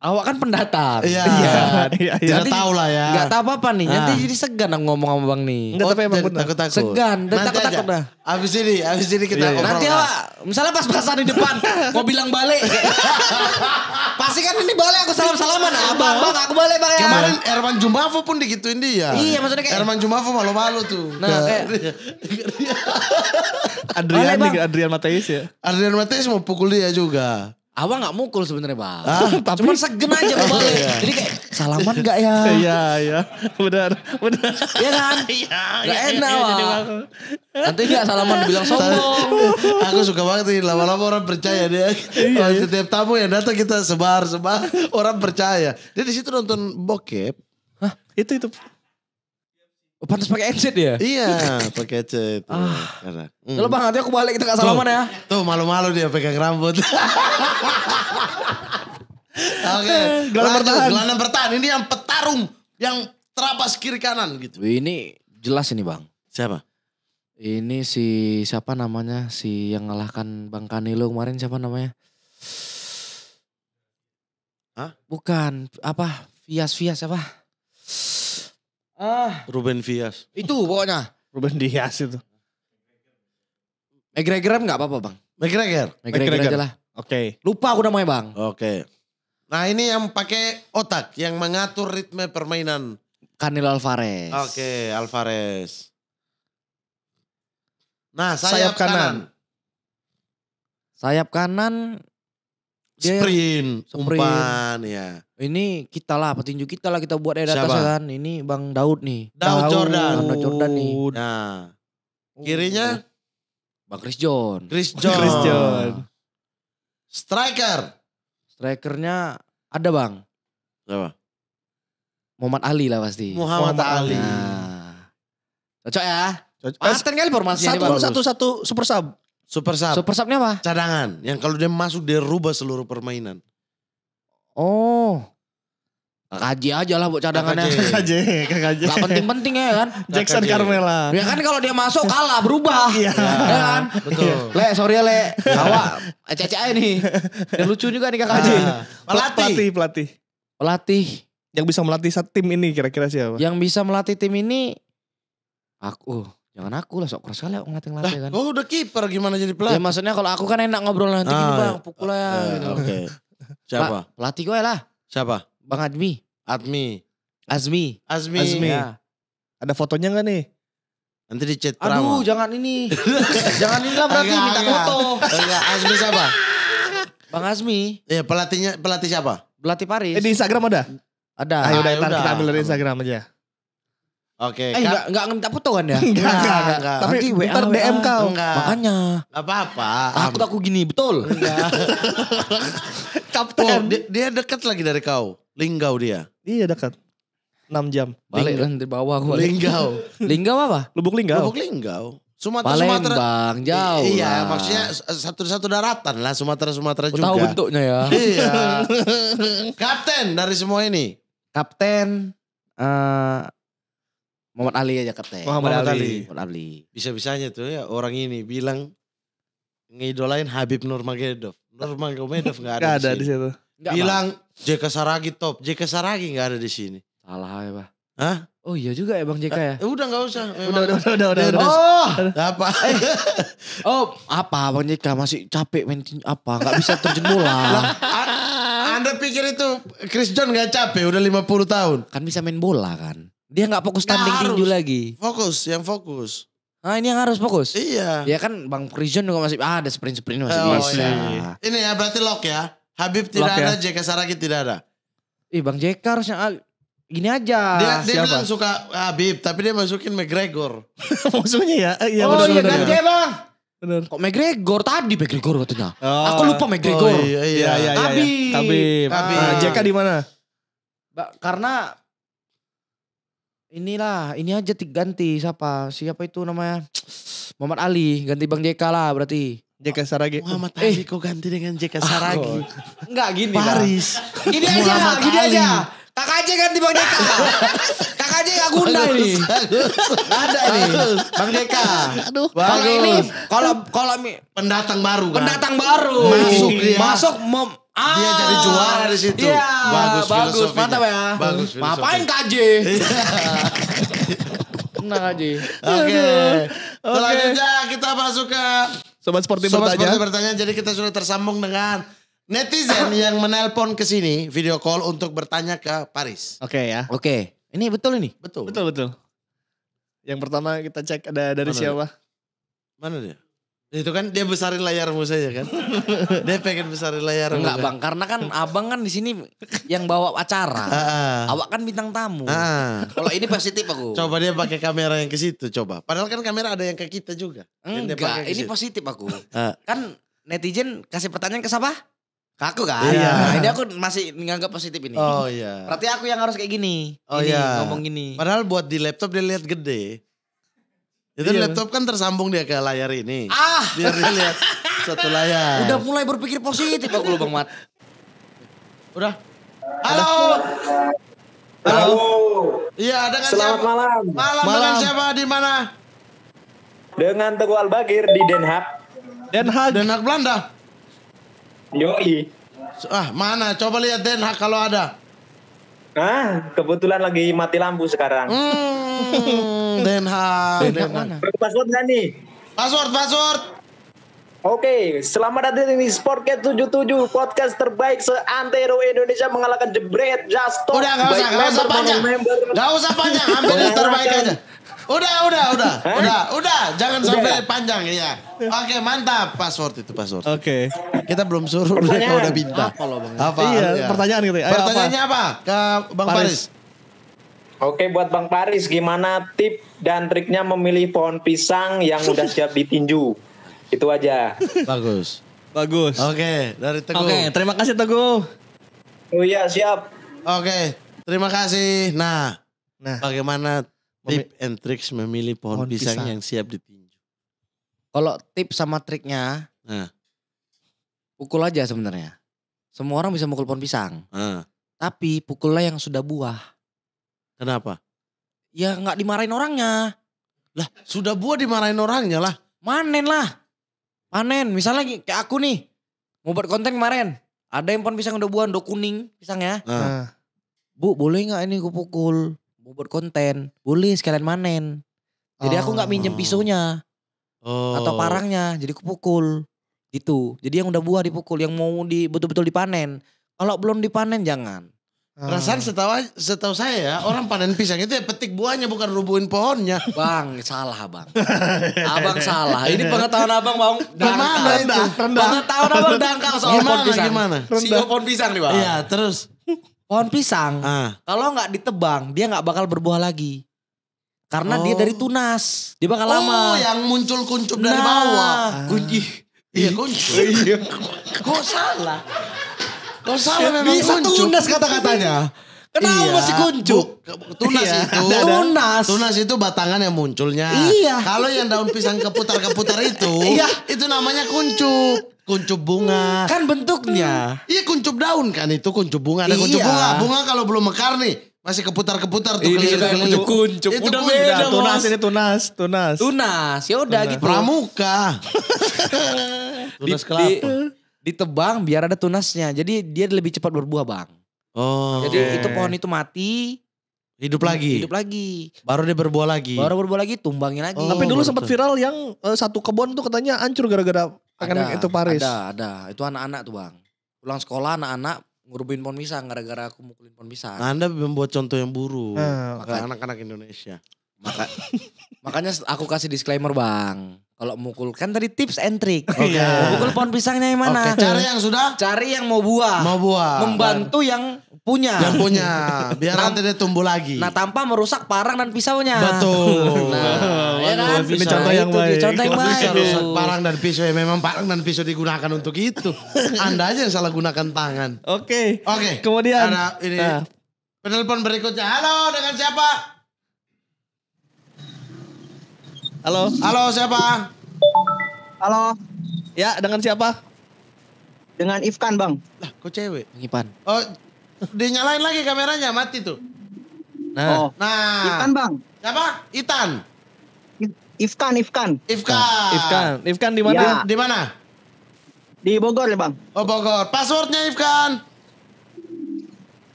S1: Awak kan pendatang. Iya. Iya. Tidak iya, iya, iya. tahu lah ya. Enggak tahu apa-apa nih. Nanti ah. jadi segan aku ngomong sama Bang nih. Enggak, oh, tapi emang Takut takut. Segan, dan takut takut dah. Abis ini, abis ini kita ngobrol. Nanti awak, misalnya pas pasan di depan, mau bilang balik. Pasti kan ini balik aku salam-salaman. Abang, bang, aku balik bang ya. Kemarin Erman Jumafo pun digituin dia. Iya maksudnya kayak. Erman Jumafo malu-malu tuh. Nah kayak. Adrian, Adrian Mateus ya. Adrian Mateus mau pukul dia juga. Awal nggak mukul sebenarnya bang, ah, tapi... cuman segen aja kembali. Iya, iya. Jadi kayak salaman nggak ya? Iya iya, benar benar.
S2: Iya kan? Iya. Gak iya, iya, enak bang. Nanti nggak salaman bilang sombong.
S1: Aku suka banget nih lama-lama orang percaya dia. Iya, iya. Setiap tamu yang datang kita sebar sebar orang percaya. Dia di situ nonton bokep. Hah? Itu itu Oh, pantas pakai headset ya? Iya, pakai headset. Ah. Karena, mm. Kalau bang, aku balik kita gak salaman ya. Tuh malu-malu dia pegang rambut. Oke, okay. bertahan. Gelandang bertahan ini yang petarung yang terapas kiri kanan gitu. Ini jelas ini bang. Siapa? Ini si siapa namanya si yang ngalahkan Bang Kanilo kemarin siapa namanya? Hah? Bukan apa? fias fias apa? Ah. Ruben Dias. Itu pokoknya. Ruben Dias itu. McGregor nggak apa-apa bang. McGregor. McGregor, aja lah. Oke. Okay. Lupa aku namanya bang. Oke. Okay. Nah ini yang pakai otak yang mengatur ritme permainan. Canelo Alvarez. Oke, okay, Alvarez. Nah, sayap, sayap kanan. kanan. Sayap kanan
S2: sprint, sprint, umpan
S1: ya. Ini kita lah petinju kita lah kita buat dari atas kan. Ini Bang Daud nih. Daud, Daud Jordan. Daud Jordan nih. Nah. Oh. Kirinya Bang Chris John. Chris John. Chris John. Striker. Strikernya ada Bang. Siapa? Muhammad Ali lah pasti. Muhammad, Muhammad Ali. Nah. Cocok ya? Cocok. Maten kali formasinya. Satu, satu, satu, satu super sub. Super sub. Super subnya apa? Cadangan. Yang kalau dia masuk dia rubah seluruh permainan. Oh. Kaji aja lah buat cadangannya. Kaji, kaji. Gak penting-penting ya kan. Jackson KKJ. Carmela. Ya kan kalau dia masuk kalah berubah. Iya. ya kan. Betul. Le sorry ya Le. Ya. Awak cece aja nih. Dan lucu juga nih Kak Nah, ya. pelatih. Pelatih. Pelatih. Pelatih. Yang bisa melatih tim ini kira-kira siapa? Yang bisa melatih tim ini. Aku. Kan aku lah sok keras kali aku ngelatih ngelatih kan. Oh udah kiper gimana jadi pelatih? Ya maksudnya kalau aku kan enak ngobrol nanti gitu, ah, gini bang iya. pukul lah uh, gitu. Oke. Okay. Siapa? Pak, pelatih gue lah. Siapa? Bang Admi. Admi. Azmi. Azmi. Azmi. Ya. Ada fotonya nggak nih? Nanti di chat Prama. Aduh jangan ini. jangan ini lah berarti enggak, minta enggak. foto. Enggak, Azmi siapa? Bang Azmi. Iya pelatihnya pelatih siapa? Pelatih Paris. Eh, di Instagram ada? Ada. Ayo, Ayo udah, ah, udah. kita ambil dari Instagram aja. Oke. Okay, eh, enggak, enggak minta foto kan ya? Enggak, enggak, enggak, enggak. Tapi Nanti WA, ntar DM kau. Enggak. Makanya. Enggak apa-apa. Takut aku gini, betul. Enggak. Kapten. Oh, dia, dia dekat lagi dari kau. Linggau dia. Iya dekat. 6 jam. Balik kan di bawah aku. Linggau. linggau apa? Lubuk Linggau. Lubuk Linggau. Sumatera Palembang, Sumatera. Palembang jauh. iya, lah. maksudnya satu-satu daratan lah Sumatera Sumatera juga. Tahu bentuknya ya. iya. Kapten dari semua ini. Kapten eh uh, Muhammad Ali aja katanya. Muhammad, Muhammad Ali. Ali. Muhammad Ali. Bisa-bisanya tuh ya orang ini bilang ngidolain Habib Nurmagomedov. Nurmagomedov nggak ada, ada di situ. Gak bilang JK Saragi top, JK Saragi nggak ada di sini. Salah ya, Pak. Hah? Oh iya juga ya Bang JK ya? Eh, udah nggak usah. Memang udah, udah, udah, udah, udah. Oh, apa? Eh, oh, apa Bang JK masih capek main apa? Enggak bisa terjun bola. Anda pikir itu Chris John gak capek udah 50 tahun? Kan bisa main bola kan? Dia nggak fokus tanding harus. tinju lagi. Fokus, yang fokus. nah ini yang harus fokus. Iya. Ya kan Bang Prison juga masih ah, ada sprint sprint masih oh, bisa. Iya, iya, iya. Ini ya berarti lock ya. Habib tidak lock ya? ada, ya. JK Saragi tidak ada. Ih Bang JK harusnya ah, gini aja. Dia, dia siapa? bilang suka Habib, tapi dia masukin McGregor. maksudnya ya. Eh, iya, oh bener, iya kan ya. bang. Bener. Kok McGregor tadi McGregor katanya. Oh, Aku lupa McGregor. Oh, iya iya iya. Habib. Iya. Habib. Habib. Ah, JK di mana? Karena inilah ini aja ganti siapa siapa itu namanya Muhammad Ali ganti Bang JK lah berarti JK Saragi Muhammad eh. kok ganti dengan JK ah, Saragi oh. enggak gini Paris lah. gini aja Muhammad gini Ali. aja Kakak aja ganti Bang Deka. Kakak aja gak guna ini. Ada ini. Bang Deka. Aduh. Kalau ini kalau kalau pendatang baru. Kan? Pendatang baru. Masuk dia. Masuk mem, Ah, dia jadi juara di situ. Iya, bagus, bagus, mantap ya. Bagus. Ngapain KJ? Tenang aja. Oke. Selanjutnya kita masuk ke Sobat Sporty Sobat bertanya. Sobat bertanya. Jadi kita sudah tersambung dengan netizen yang menelpon ke sini video call untuk bertanya ke Paris. Oke okay, ya. Oke. Okay. Ini betul ini? Betul. Betul betul. Yang pertama kita cek ada dari Mana siapa? Dia? Mana dia? Itu kan dia besarin layarmu saja kan. dia pengen besarin layar. Enggak, kan? Bang. Karena kan Abang kan di sini yang bawa acara. Ah. Awak kan bintang tamu. Ah. Kalau ini positif aku. Coba dia pakai kamera yang ke situ coba. Padahal kan kamera ada yang ke kita juga. Enggak, ini positif aku. Ah. kan netizen kasih pertanyaan ke siapa? Ke aku kan. Iya. Nah, ini aku masih menganggap positif ini. Oh iya. Berarti aku yang harus kayak gini. Oh ini, iya. Ngomong gini. Padahal buat di laptop dia lihat gede. Itu iya, laptop kan tersambung dia ke layar ini. Ah. Biar dia lihat satu layar. Udah mulai berpikir positif aku lu Bang Mat. Udah. Halo. Halo. Iya, Iya, dengan Selamat siapa? malam. Malam, malam. dengan siapa di mana? Dengan Teguh Albagir di Den Haag. Den Haag. Den Haag Belanda. Yoi. Ah, mana? Coba lihat Den Haag kalau ada. Ah, kebetulan lagi mati lampu sekarang. Hmm, Den Haag. Den Haag. Password nggak nih? Password, password. Oke, selamat datang di Sportcast 77 Podcast terbaik seantero Indonesia mengalahkan jebret Justo. Udah gak usah, gak usah panjang Gak usah panjang, ambil yang terbaik aja Udah, udah, udah, udah, udah, jangan udah sampai ya? panjang ya. Oke, mantap. Password itu password. Oke. Okay. Kita belum suruh mereka udah minta. Apa loh bang? Iya, ya. pertanyaan gitu. Ya. Pertanyaannya apa? Ke Bang Paris. Oke buat Bang Paris gimana tip dan triknya memilih pohon pisang yang udah siap ditinju? Itu aja. Bagus. Bagus. Oke, dari Teguh. Oke, terima kasih Teguh. Oh iya, siap. Oke, terima kasih. Nah, nah. bagaimana Tip and tricks memilih pohon, pohon pisang, pisang yang siap ditinju. Kalau tip sama triknya, nah. pukul aja sebenarnya. Semua orang bisa mukul pohon pisang. Nah. Tapi pukullah yang sudah buah. Kenapa? Ya nggak dimarahin orangnya. Lah sudah buah dimarahin orangnya lah. Manen lah. Panen. Misalnya kayak aku nih. Mau buat konten kemarin. Ada yang pohon pisang udah buah, udah kuning pisangnya. Nah. Bu boleh nggak ini kupukul? mau buat konten boleh sekalian manen jadi aku nggak minjem oh. pisaunya
S2: oh. atau parangnya
S1: jadi aku pukul gitu jadi yang udah buah dipukul yang mau di betul-betul dipanen kalau belum dipanen jangan Perasaan ah. setahu setahu saya ya, orang panen pisang itu ya petik buahnya bukan rubuhin pohonnya. Bang, salah bang. abang salah. Ini pengetahuan abang bang dangkal. itu. Pengetahuan abang dangkal soal gimana, pohon pisang. Gimana? Si pohon pisang nih bang. Iya terus pohon pisang ah. kalau nggak ditebang dia nggak bakal berbuah lagi karena oh. dia dari oh. tunas dia bakal oh, lama yang muncul kuncup nah. dari bawah ah. kunci iya kuncup iya kok salah kok salah memang bisa kuncup. tunas kata-katanya Kenapa iya. masih kuncup? Tunas iya, itu. Tunas. Tunas itu batangan yang munculnya. Iya. Kalau yang daun pisang keputar-keputar itu, iya. itu namanya kuncup kuncup bunga. Kan bentuknya. Hmm. Iya kuncup daun kan itu kuncup bunga. Ada iya. kuncup bunga. Bunga kalau belum mekar nih masih keputar-keputar tuh ini kan kuncup, kuncup. Itu udah beda tunas ini tunas tunas tunas ya udah gitu pramuka tunas di, di, ditebang biar ada tunasnya jadi dia lebih cepat berbuah bang oh jadi okay. itu pohon itu mati Hidup lagi. Hidup lagi. Baru dia berbuah lagi. Baru berbuah lagi, tumbangin lagi. Oh, Tapi dulu sempat viral yang uh, satu kebun tuh katanya hancur gara-gara Pengen ada, itu Paris. Ada, ada. Itu anak-anak tuh bang. Pulang sekolah anak-anak ngurubin pohon pisang gara-gara aku mukulin pohon pisang. anda membuat contoh yang buruk. Eh, Maka anak-anak Indonesia. Maka, makanya aku kasih disclaimer bang. Kalau mukul kan tadi tips and trick. Oke. Okay. Iya. Yeah. mukul pohon pisangnya yang mana? Okay. Cari yang sudah. Cari yang mau buah. Mau buah. Membantu Dan... yang punya. Yang punya. Biar nah, nanti dia tumbuh lagi. Nah tanpa merusak parang dan pisaunya. Betul. Nah, ya kan? Ini contoh yang baik. Contoh yang baik. Rusak parang dan pisau ya memang parang dan pisau digunakan untuk itu. Anda aja yang salah gunakan tangan. Oke. Okay. Oke. Okay. Kemudian. Karena ini nah. penelpon berikutnya. Halo dengan siapa? Halo. Halo siapa? Halo. Ya, dengan siapa? Dengan Ifkan, Bang. Lah, kok cewek? Ipan Oh, dinyalain lagi kameranya, mati tuh. Nah. Oh. Nah. Ifkan, Bang. Siapa? Itan. Ifkan, Ifkan. Ifkan. Nah, Ifkan. Ifkan di mana? Ya. Di mana? Di Bogor ya, Bang. Oh, Bogor. Passwordnya Ifkan.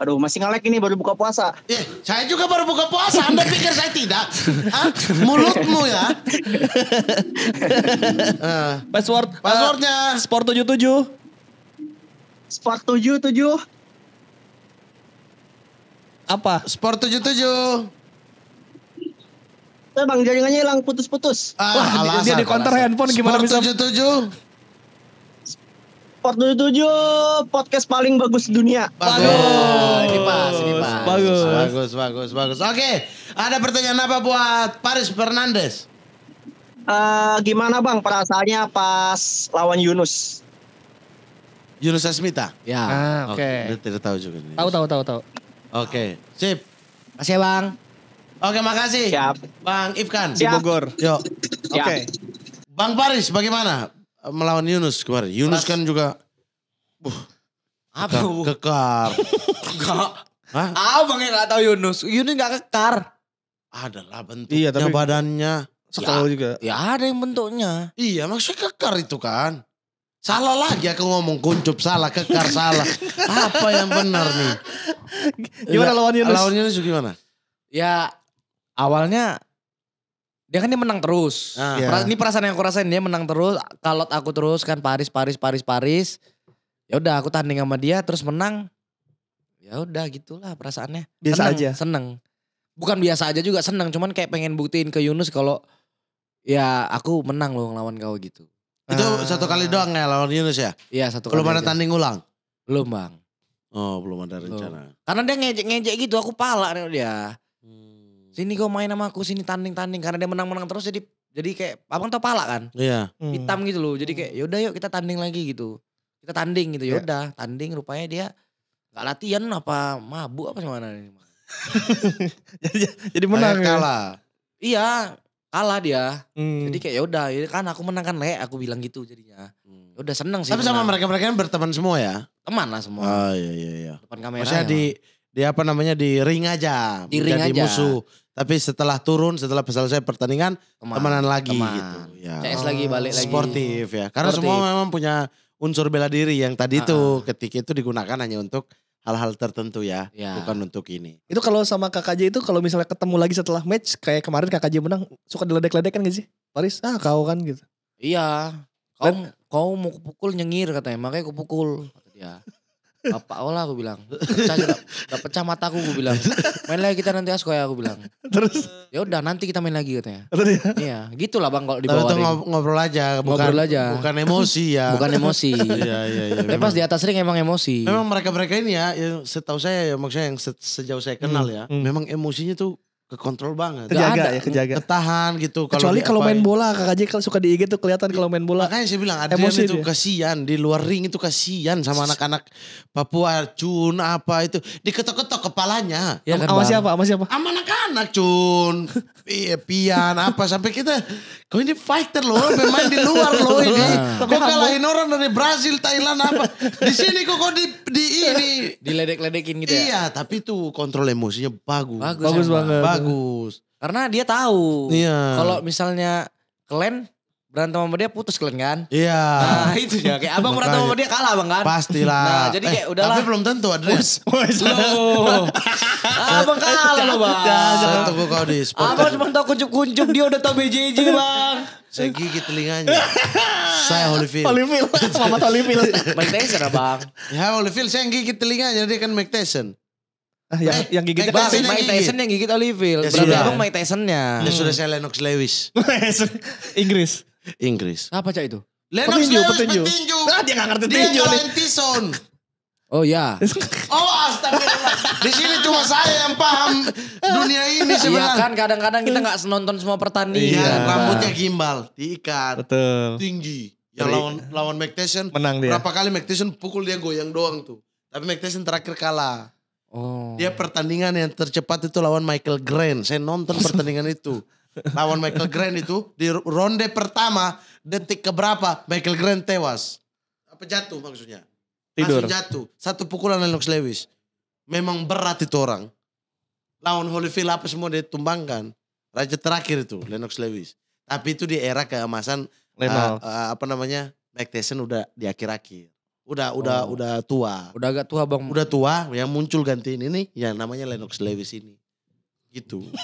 S1: Aduh, masih ngelek ini baru buka puasa. Eh, saya juga baru buka puasa. Anda pikir saya tidak? Hah? Mulutmu ya. uh, password eh, passwordnya uh, sport 77. Sport 77. Apa? Sport 77. Eh bang jaringannya hilang putus-putus. Ah, Wah, alasan, dia di counter handphone gimana Sport bisa? 77. Port 77 podcast paling bagus dunia. Bagus. bagus. Ini pas, ini pas. Bagus. Bagus, bagus, bagus. Oke, ada pertanyaan apa buat Paris Fernandes? Uh, gimana Bang perasaannya pas lawan Yunus? Yunus Asmita? Ya. Ah, oke. Okay. Okay. Tidak tahu juga Ini. Tahu, tahu, tahu, tahu. Oke, okay. sip. Makasih ya, Bang. Oke, makasih. Siap. Bang Ifkan. Siap. Di Bogor. Yuk. Oke. Okay. Bang Paris, bagaimana Eh, melawan Yunus kemarin. Yunus Keras. kan juga uh, apa bu? kekar. Enggak. Hah? Abang yang gak tahu Yunus. Yunus gak kekar. Adalah bentuknya iya, tapi badannya. Sekali ya, juga. Ya ada yang bentuknya. Iya maksudnya kekar itu kan. Salah lagi aku ngomong kuncup salah, kekar salah. Apa yang benar nih? Gimana lawan Yunus? Lawan Yunus gimana? Ya awalnya dia kan dia menang terus. Ah. Yeah. Iya. Ini perasaan yang aku rasain dia menang terus. Kalau aku terus kan Paris Paris Paris Paris. Ya udah aku tanding sama dia terus menang. Ya udah gitulah perasaannya. Biasa seneng, aja. Seneng. Bukan biasa aja juga seneng. Cuman kayak pengen buktiin ke Yunus kalau ya aku menang loh ngelawan kau gitu. Itu ah. satu kali doang ya lawan Yunus ya? Iya satu kali. Belum ada tanding ulang? Belum bang. Oh belum ada rencana. Belum. Karena dia ngejek-ngejek gitu aku pala dia. Hmm. Sini kau main sama aku, sini tanding-tanding karena dia menang-menang terus jadi jadi kayak abang tau pala kan? Iya. Hmm. Hitam gitu loh. Jadi kayak yaudah yuk kita tanding lagi gitu. Kita tanding gitu iya. yaudah, yeah. tanding rupanya dia nggak latihan apa mabuk apa gimana nih. jadi, jadi menang Ayah, ya? kalah. Ya? Iya, kalah dia. Hmm. Jadi kayak yaudah, ya kan aku menang kan le, aku bilang gitu jadinya. Hmm. Udah seneng sih. Tapi sama mereka-mereka kan berteman semua ya? Teman lah semua. Oh iya iya iya. Depan kamera. Maksudnya ya, di di apa namanya di ring aja di ring aja musuh tapi setelah turun setelah selesai pertandingan Teman, temenan lagi teman. gitu ya CS lagi balik lagi sportif ya karena sportif. semua memang punya unsur bela diri yang tadi itu uh -uh. ketika itu digunakan hanya untuk hal-hal tertentu ya, ya, bukan untuk ini. Itu kalau sama KKJ itu kalau misalnya ketemu lagi setelah match kayak kemarin KKJ menang suka diledek-ledek kan gak sih? Paris, ah kau kan gitu. Iya. Kau, kau mau kupukul nyengir katanya, makanya kupukul kata apa olah aku bilang. Pecah juga. gak pecah mataku aku bilang. Main lagi kita nanti asko ya aku bilang. Terus? Ya udah nanti kita main lagi katanya. Oh, terus ya? Iya, gitulah Bang kalau dibawa. Tapi itu ngobrol aja, bukan ngobrol aja. Bukan emosi ya. Bukan emosi. Iya, iya, iya. Tapi pas di atas ring emang emosi. Memang mereka-mereka ini ya, yang setahu saya ya maksudnya yang sejauh saya kenal hmm. ya, hmm. memang emosinya tuh ke kontrol banget. Kejaga ya, kejaga. Ketahan gitu. Kalo Kecuali kalau main bola, Kak Aji kalau suka di IG tuh kelihatan kalau main bola. Makanya saya bilang Adrian Emosi itu dia. kasihan, di luar ring itu kasihan sama anak-anak Papua, Cun apa itu. Diketok-ketok kepalanya. Ya, kan, sama siapa? Sama siapa? Sama anak-anak Cun. Iya, pian apa sampai kita kau ini fighter loh, memang di luar loh ini. Nah. Kok kalahin orang dari Brazil, Thailand apa. Di sini kok kok di, di ini diledek-ledekin gitu ya? Iya, tapi tuh kontrol emosinya bagus. Bagus, banget bagus. Karena dia tahu. Iya. Kalau misalnya kalian berantem sama dia putus kalian kan? Iya. Nah itu ya kayak abang berantem sama dia kalah abang kan? Pastilah. Nah jadi kayak eh, udahlah. Tapi belum tentu Andres. Loh. Ah, abang kalah loh bang. Jangan tunggu kau di sport. Abang cuma tau kuncup-kuncup dia udah tau BJJ bang. Saya gigit telinganya. saya Holyfield. Holyfield. Selamat Holyfield. Mike Tyson abang. Ya Holyfield saya gigit telinganya dia kan Mike Tyson. Ah, yang, eh, yang gigit Mike, Tyson, Mike Tyson yang gigit Oliver, Ya, Berarti abang Mike Tyson-nya. Ya sudah saya Lennox Lewis. Inggris. Inggris. Apa cak itu? Lennox petinju, Lewis petinju. petinju. Nah, dia gak ngerti dia tinju. Dia Tyson, Oh ya. oh astagfirullah. Di sini cuma saya yang paham dunia ini iya sebenarnya. Iya kan kadang-kadang kita gak senonton semua pertandingan. Iya, iya, rambutnya gimbal, diikat. Betul. Tinggi. lawan lawan McTyson. Menang dia. Berapa kali Tyson pukul dia goyang doang tuh. Tapi Tyson terakhir kalah. Oh. Dia pertandingan yang tercepat itu lawan Michael Grant. Saya nonton pertandingan itu. Lawan Michael Grant itu di ronde pertama detik keberapa Michael Grant tewas. Apa jatuh maksudnya? Tidur. Langsung jatuh. Satu pukulan Lennox Lewis. Memang berat itu orang. Lawan Holyfield apa semua dia tumbangkan. Raja terakhir itu Lennox Lewis. Tapi itu di era keemasan Uh, uh, apa namanya? Mike Tyson udah di akhir-akhir udah oh. udah udah tua. Udah agak tua bang. Udah tua yang muncul gantiin ini ya namanya Lennox Lewis ini. Gitu.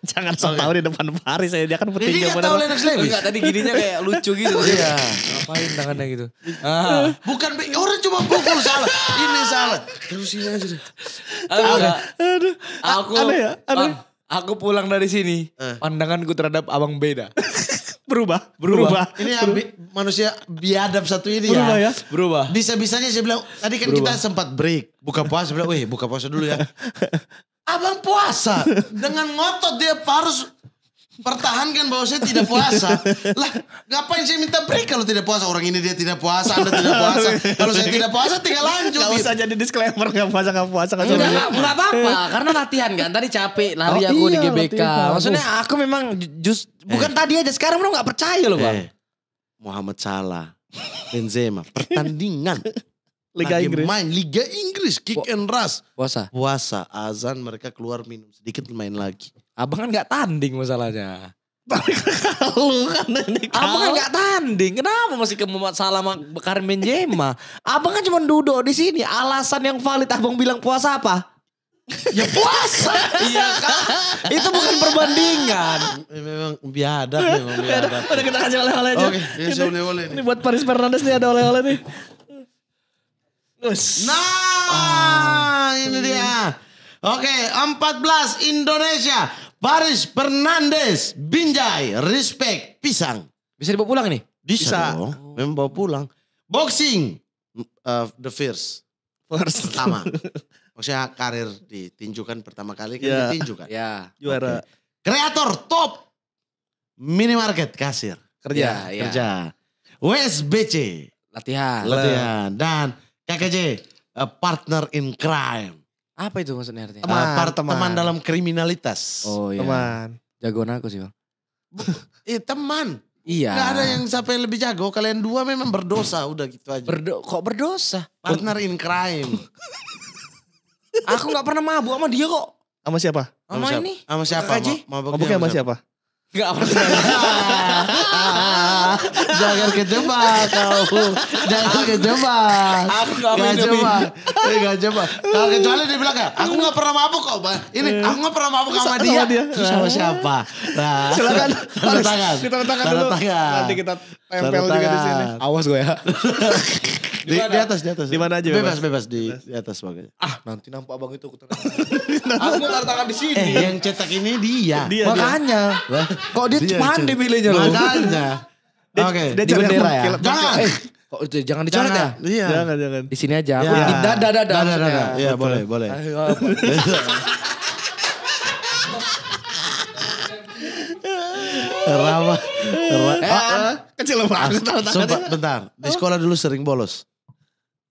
S1: Jangan so tau di depan Paris saya Dia kan petinju. Dia tahu Lennox Lewis. Enggak tadi gininya kayak lucu gitu. Oh, iya. Ngapain tangannya gitu. Ah. ah. Bukan orang cuma pukul salah. Ini salah. Terus ini aja deh. Aduh. Aku. Aneh ya? Aneh. Aku pulang dari sini. Eh. Pandanganku terhadap abang beda. berubah, berubah. berubah. Ini ambi, manusia biadab satu ini ya. berubah ya. ya. Berubah. Bisa-bisanya saya bilang, tadi kan berubah. kita sempat break, buka puasa, bilang, wih buka puasa dulu ya." Abang puasa dengan ngotot dia harus pertahankan bahwa saya tidak puasa. lah, ngapain saya minta break kalau tidak puasa? Orang ini dia tidak puasa, Anda tidak puasa. kalau saya tidak puasa, tinggal lanjut. Gak usah jadi disclaimer, gak puasa, gak puasa. Gak, enggak, enggak, apa-apa, karena latihan kan. Tadi capek, lari oh aku di iya, GBK. Kan. Maksudnya aku memang just, bukan eh. tadi aja, sekarang lo gak percaya loh Bang. Eh, Muhammad Salah, Benzema, pertandingan. Liga lagi Inggris. main Liga Inggris kick and rush. Puasa. Puasa, azan mereka keluar minum sedikit main lagi. Abang kan nggak tanding masalahnya. kan ini Abang kan gak tanding. Kenapa masih ke Muhammad Salah sama Carmen Jema? Abang kan cuma duduk di sini. Alasan yang valid abang bilang puasa apa? ya puasa. iya kan? Itu bukan perbandingan. Memang biadab memang biadab. Udah kita kasih oleh-oleh aja. Oke, okay, Ini buat Paris Fernandes nih ada oleh-oleh nih. Nah, oh. ini dia. Oke, 14 Indonesia. Paris Fernandes, Binjai, Respect, Pisang. Bisa dibawa pulang ini? Bisa. Bisa dong. Memang bawa pulang. Boxing, uh, The first, First. Pertama. Maksudnya karir ditinjukan pertama kali kan yeah. ditinjukan. Ya. Yeah. Juara. Okay. Kreator top. Minimarket kasir. Kerja. Ya, yeah, Kerja. Iya. WSBC. Latihan. Latihan. Dan KKJ, uh, partner in crime. Apa itu maksudnya artinya? Teman, uh, part, teman. teman dalam kriminalitas. Oh iya. Teman. Jagoan aku sih bang. eh, teman. Iya. Gak ada yang siapa yang lebih jago. Kalian dua memang berdosa udah gitu aja. Berdo kok berdosa? Partner in crime. aku gak pernah mabuk sama dia kok. Sama siapa? Sama ini. Sama siapa? Mabuknya sama siapa? Gak pernah. Jangan kejebak kau. Jangan kejebak. Aku gak gak jebak. Eh, gak jebak. Kalau kecuali dia bilang ya, aku gak pernah mabuk kok. Ini iya. aku gak pernah mabuk sama dia. Terus sama siapa? Nah, silakan. Tanda tangan. Kita tangan dulu. Nanti kita tempel juga di sini. Awas gue ya. Di, di, atas, di atas. Di mana aja bebas? Bebas, bebas di, di atas makanya. Ah, nanti nampak abang itu aku Aku tangan di sini. Eh, yang cetak ini dia. dia Makanya. Dia. Kok dia, dia pandai milihnya loh. Makanya. Oke. Dia di bendera ya. Jangan. Eh, kok itu jangan dicoret ya? Iya. Jangan, jangan. Di sini aja. Iya. Aku di dada dada. Dada Iya, boleh, boleh. Rawa. Rawa. Eh, ah, ah, kecil banget. Ah, sumpah, bentar. Di sekolah dulu sering bolos.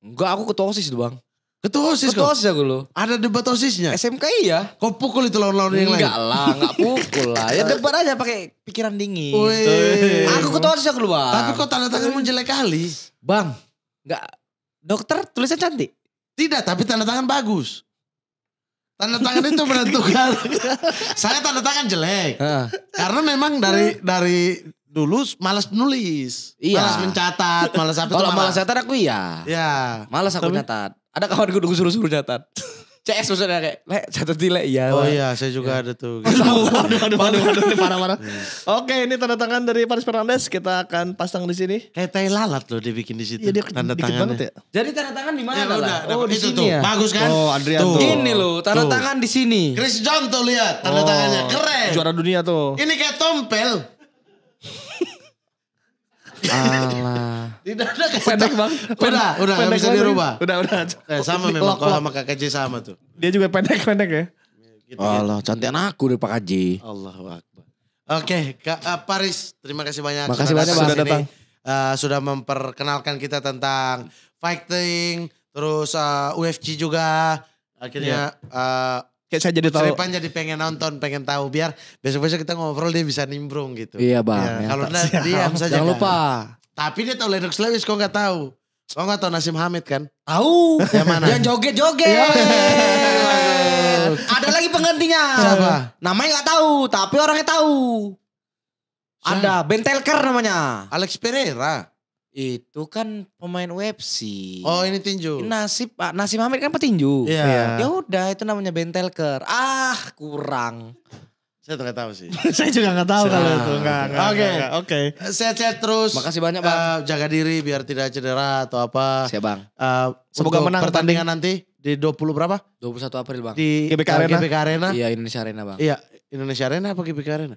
S1: Enggak, aku ketua OSIS tuh bang. Ketua OSIS Ketua kok? OSIS aku lu. Ada debat OSISnya? SMK iya. Kau pukul itu lawan-lawan yang lain? Enggak lah, enggak pukul lah. Ya debat aja pakai pikiran dingin. Aku ketua OSIS aku lu bang. Tapi kok tanda tanganmu jelek kali? Bang, enggak. Dokter tulisan cantik? Tidak, tapi tanda tangan bagus. Tanda tangan itu menentukan. Saya tanda tangan jelek. Karena memang dari dari dulu malas nulis. Iya. Malas mencatat, malas apa Kalau malas catat aku iya. Iya. Malas aku catat. Ada kawan gue suruh-suruh catat. CS maksudnya kayak, le, catat di le, iya. Oh iya, saya juga ya. ada tuh. Gitu. aduh, aduh, aduh, aduh, parah-parah. Oke, ini tanda tangan dari Paris Fernandez kita akan pasang di sini. Kayak tai lalat loh dibikin di situ. Iya, dia tanda tangan ya. Jadi tanda tangan di mana ya, lah? Udah, oh, di sini tuh. ya. Bagus kan? Oh, Adrian tuh. Ini loh, tanda tuh. tangan di sini. Chris John tuh lihat tanda oh. tangannya, keren. Juara dunia tuh. Ini kayak tompel. Alah. Tidak ada kayak pendek bang. Udah, udah pendek bisa dirubah. Udah, udah. Eh, sama memang kalau sama Kak Kaji sama tuh. Dia juga pendek-pendek ya. Gitu, Allah, gitu. cantik aku deh Pak Kaji. Allah Akbar. Oke, okay, Kak uh, Paris, terima kasih banyak. Makasih sudah banyak sudah datang. Uh, sudah memperkenalkan kita tentang fighting, terus uh, eh, UFC juga. Akhirnya yeah. Iya. uh, Kayak saya jadi tahu. Saya jadi pengen nonton, pengen tahu biar besok-besok kita ngobrol dia bisa nimbrung gitu. Iya bang. Iya, ya, kalau dia diam saja. Jangan lupa. Tapi dia tahu Lennox Lewis kok nggak tahu. Kok nggak tahu Nasim Hamid kan? Tahu. Yang mana? Yang joget-joget. Iya. Ada lagi penggantinya. Siapa? Namanya nggak tahu, tapi orangnya tahu. Ada Bentelker namanya. Alex Pereira. Itu kan pemain web sih Oh ini tinju. Nasib Pak ah, Nasib Hamid kan petinju. Iya. iya. Ya udah itu namanya bentelker. Ah kurang. Saya nggak tahu sih. saya juga nggak tahu kalau itu. Enggak, Oke, oke. Sehat-sehat terus. Makasih banyak bang. Uh, jaga diri biar tidak cedera atau apa. Siap bang. Uh, Semoga menang pertandingan nanti di 20 berapa? 21 April bang. Di GBK eh, Arena. GBK Arena. Iya Indonesia Arena bang. Iya Indonesia Arena apa GBK Arena?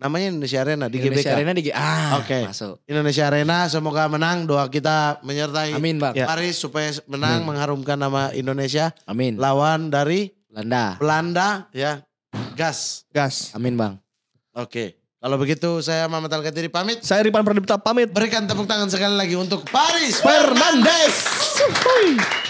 S1: Namanya Indonesia Arena di Indonesia GBK. Arena di Ah, Oke. Okay. Masuk. Indonesia Arena semoga menang doa kita menyertai Amin, Bang. Paris ya. supaya menang Amin. mengharumkan nama Indonesia. Amin. Lawan dari Belanda. Belanda ya. Gas. Gas. Amin, Bang. Oke. Okay. Kalau begitu saya Mamat al pamit. Saya Ripan Pradipta pamit. Berikan tepuk tangan sekali lagi untuk Paris Fernandes.
S2: Fernandes.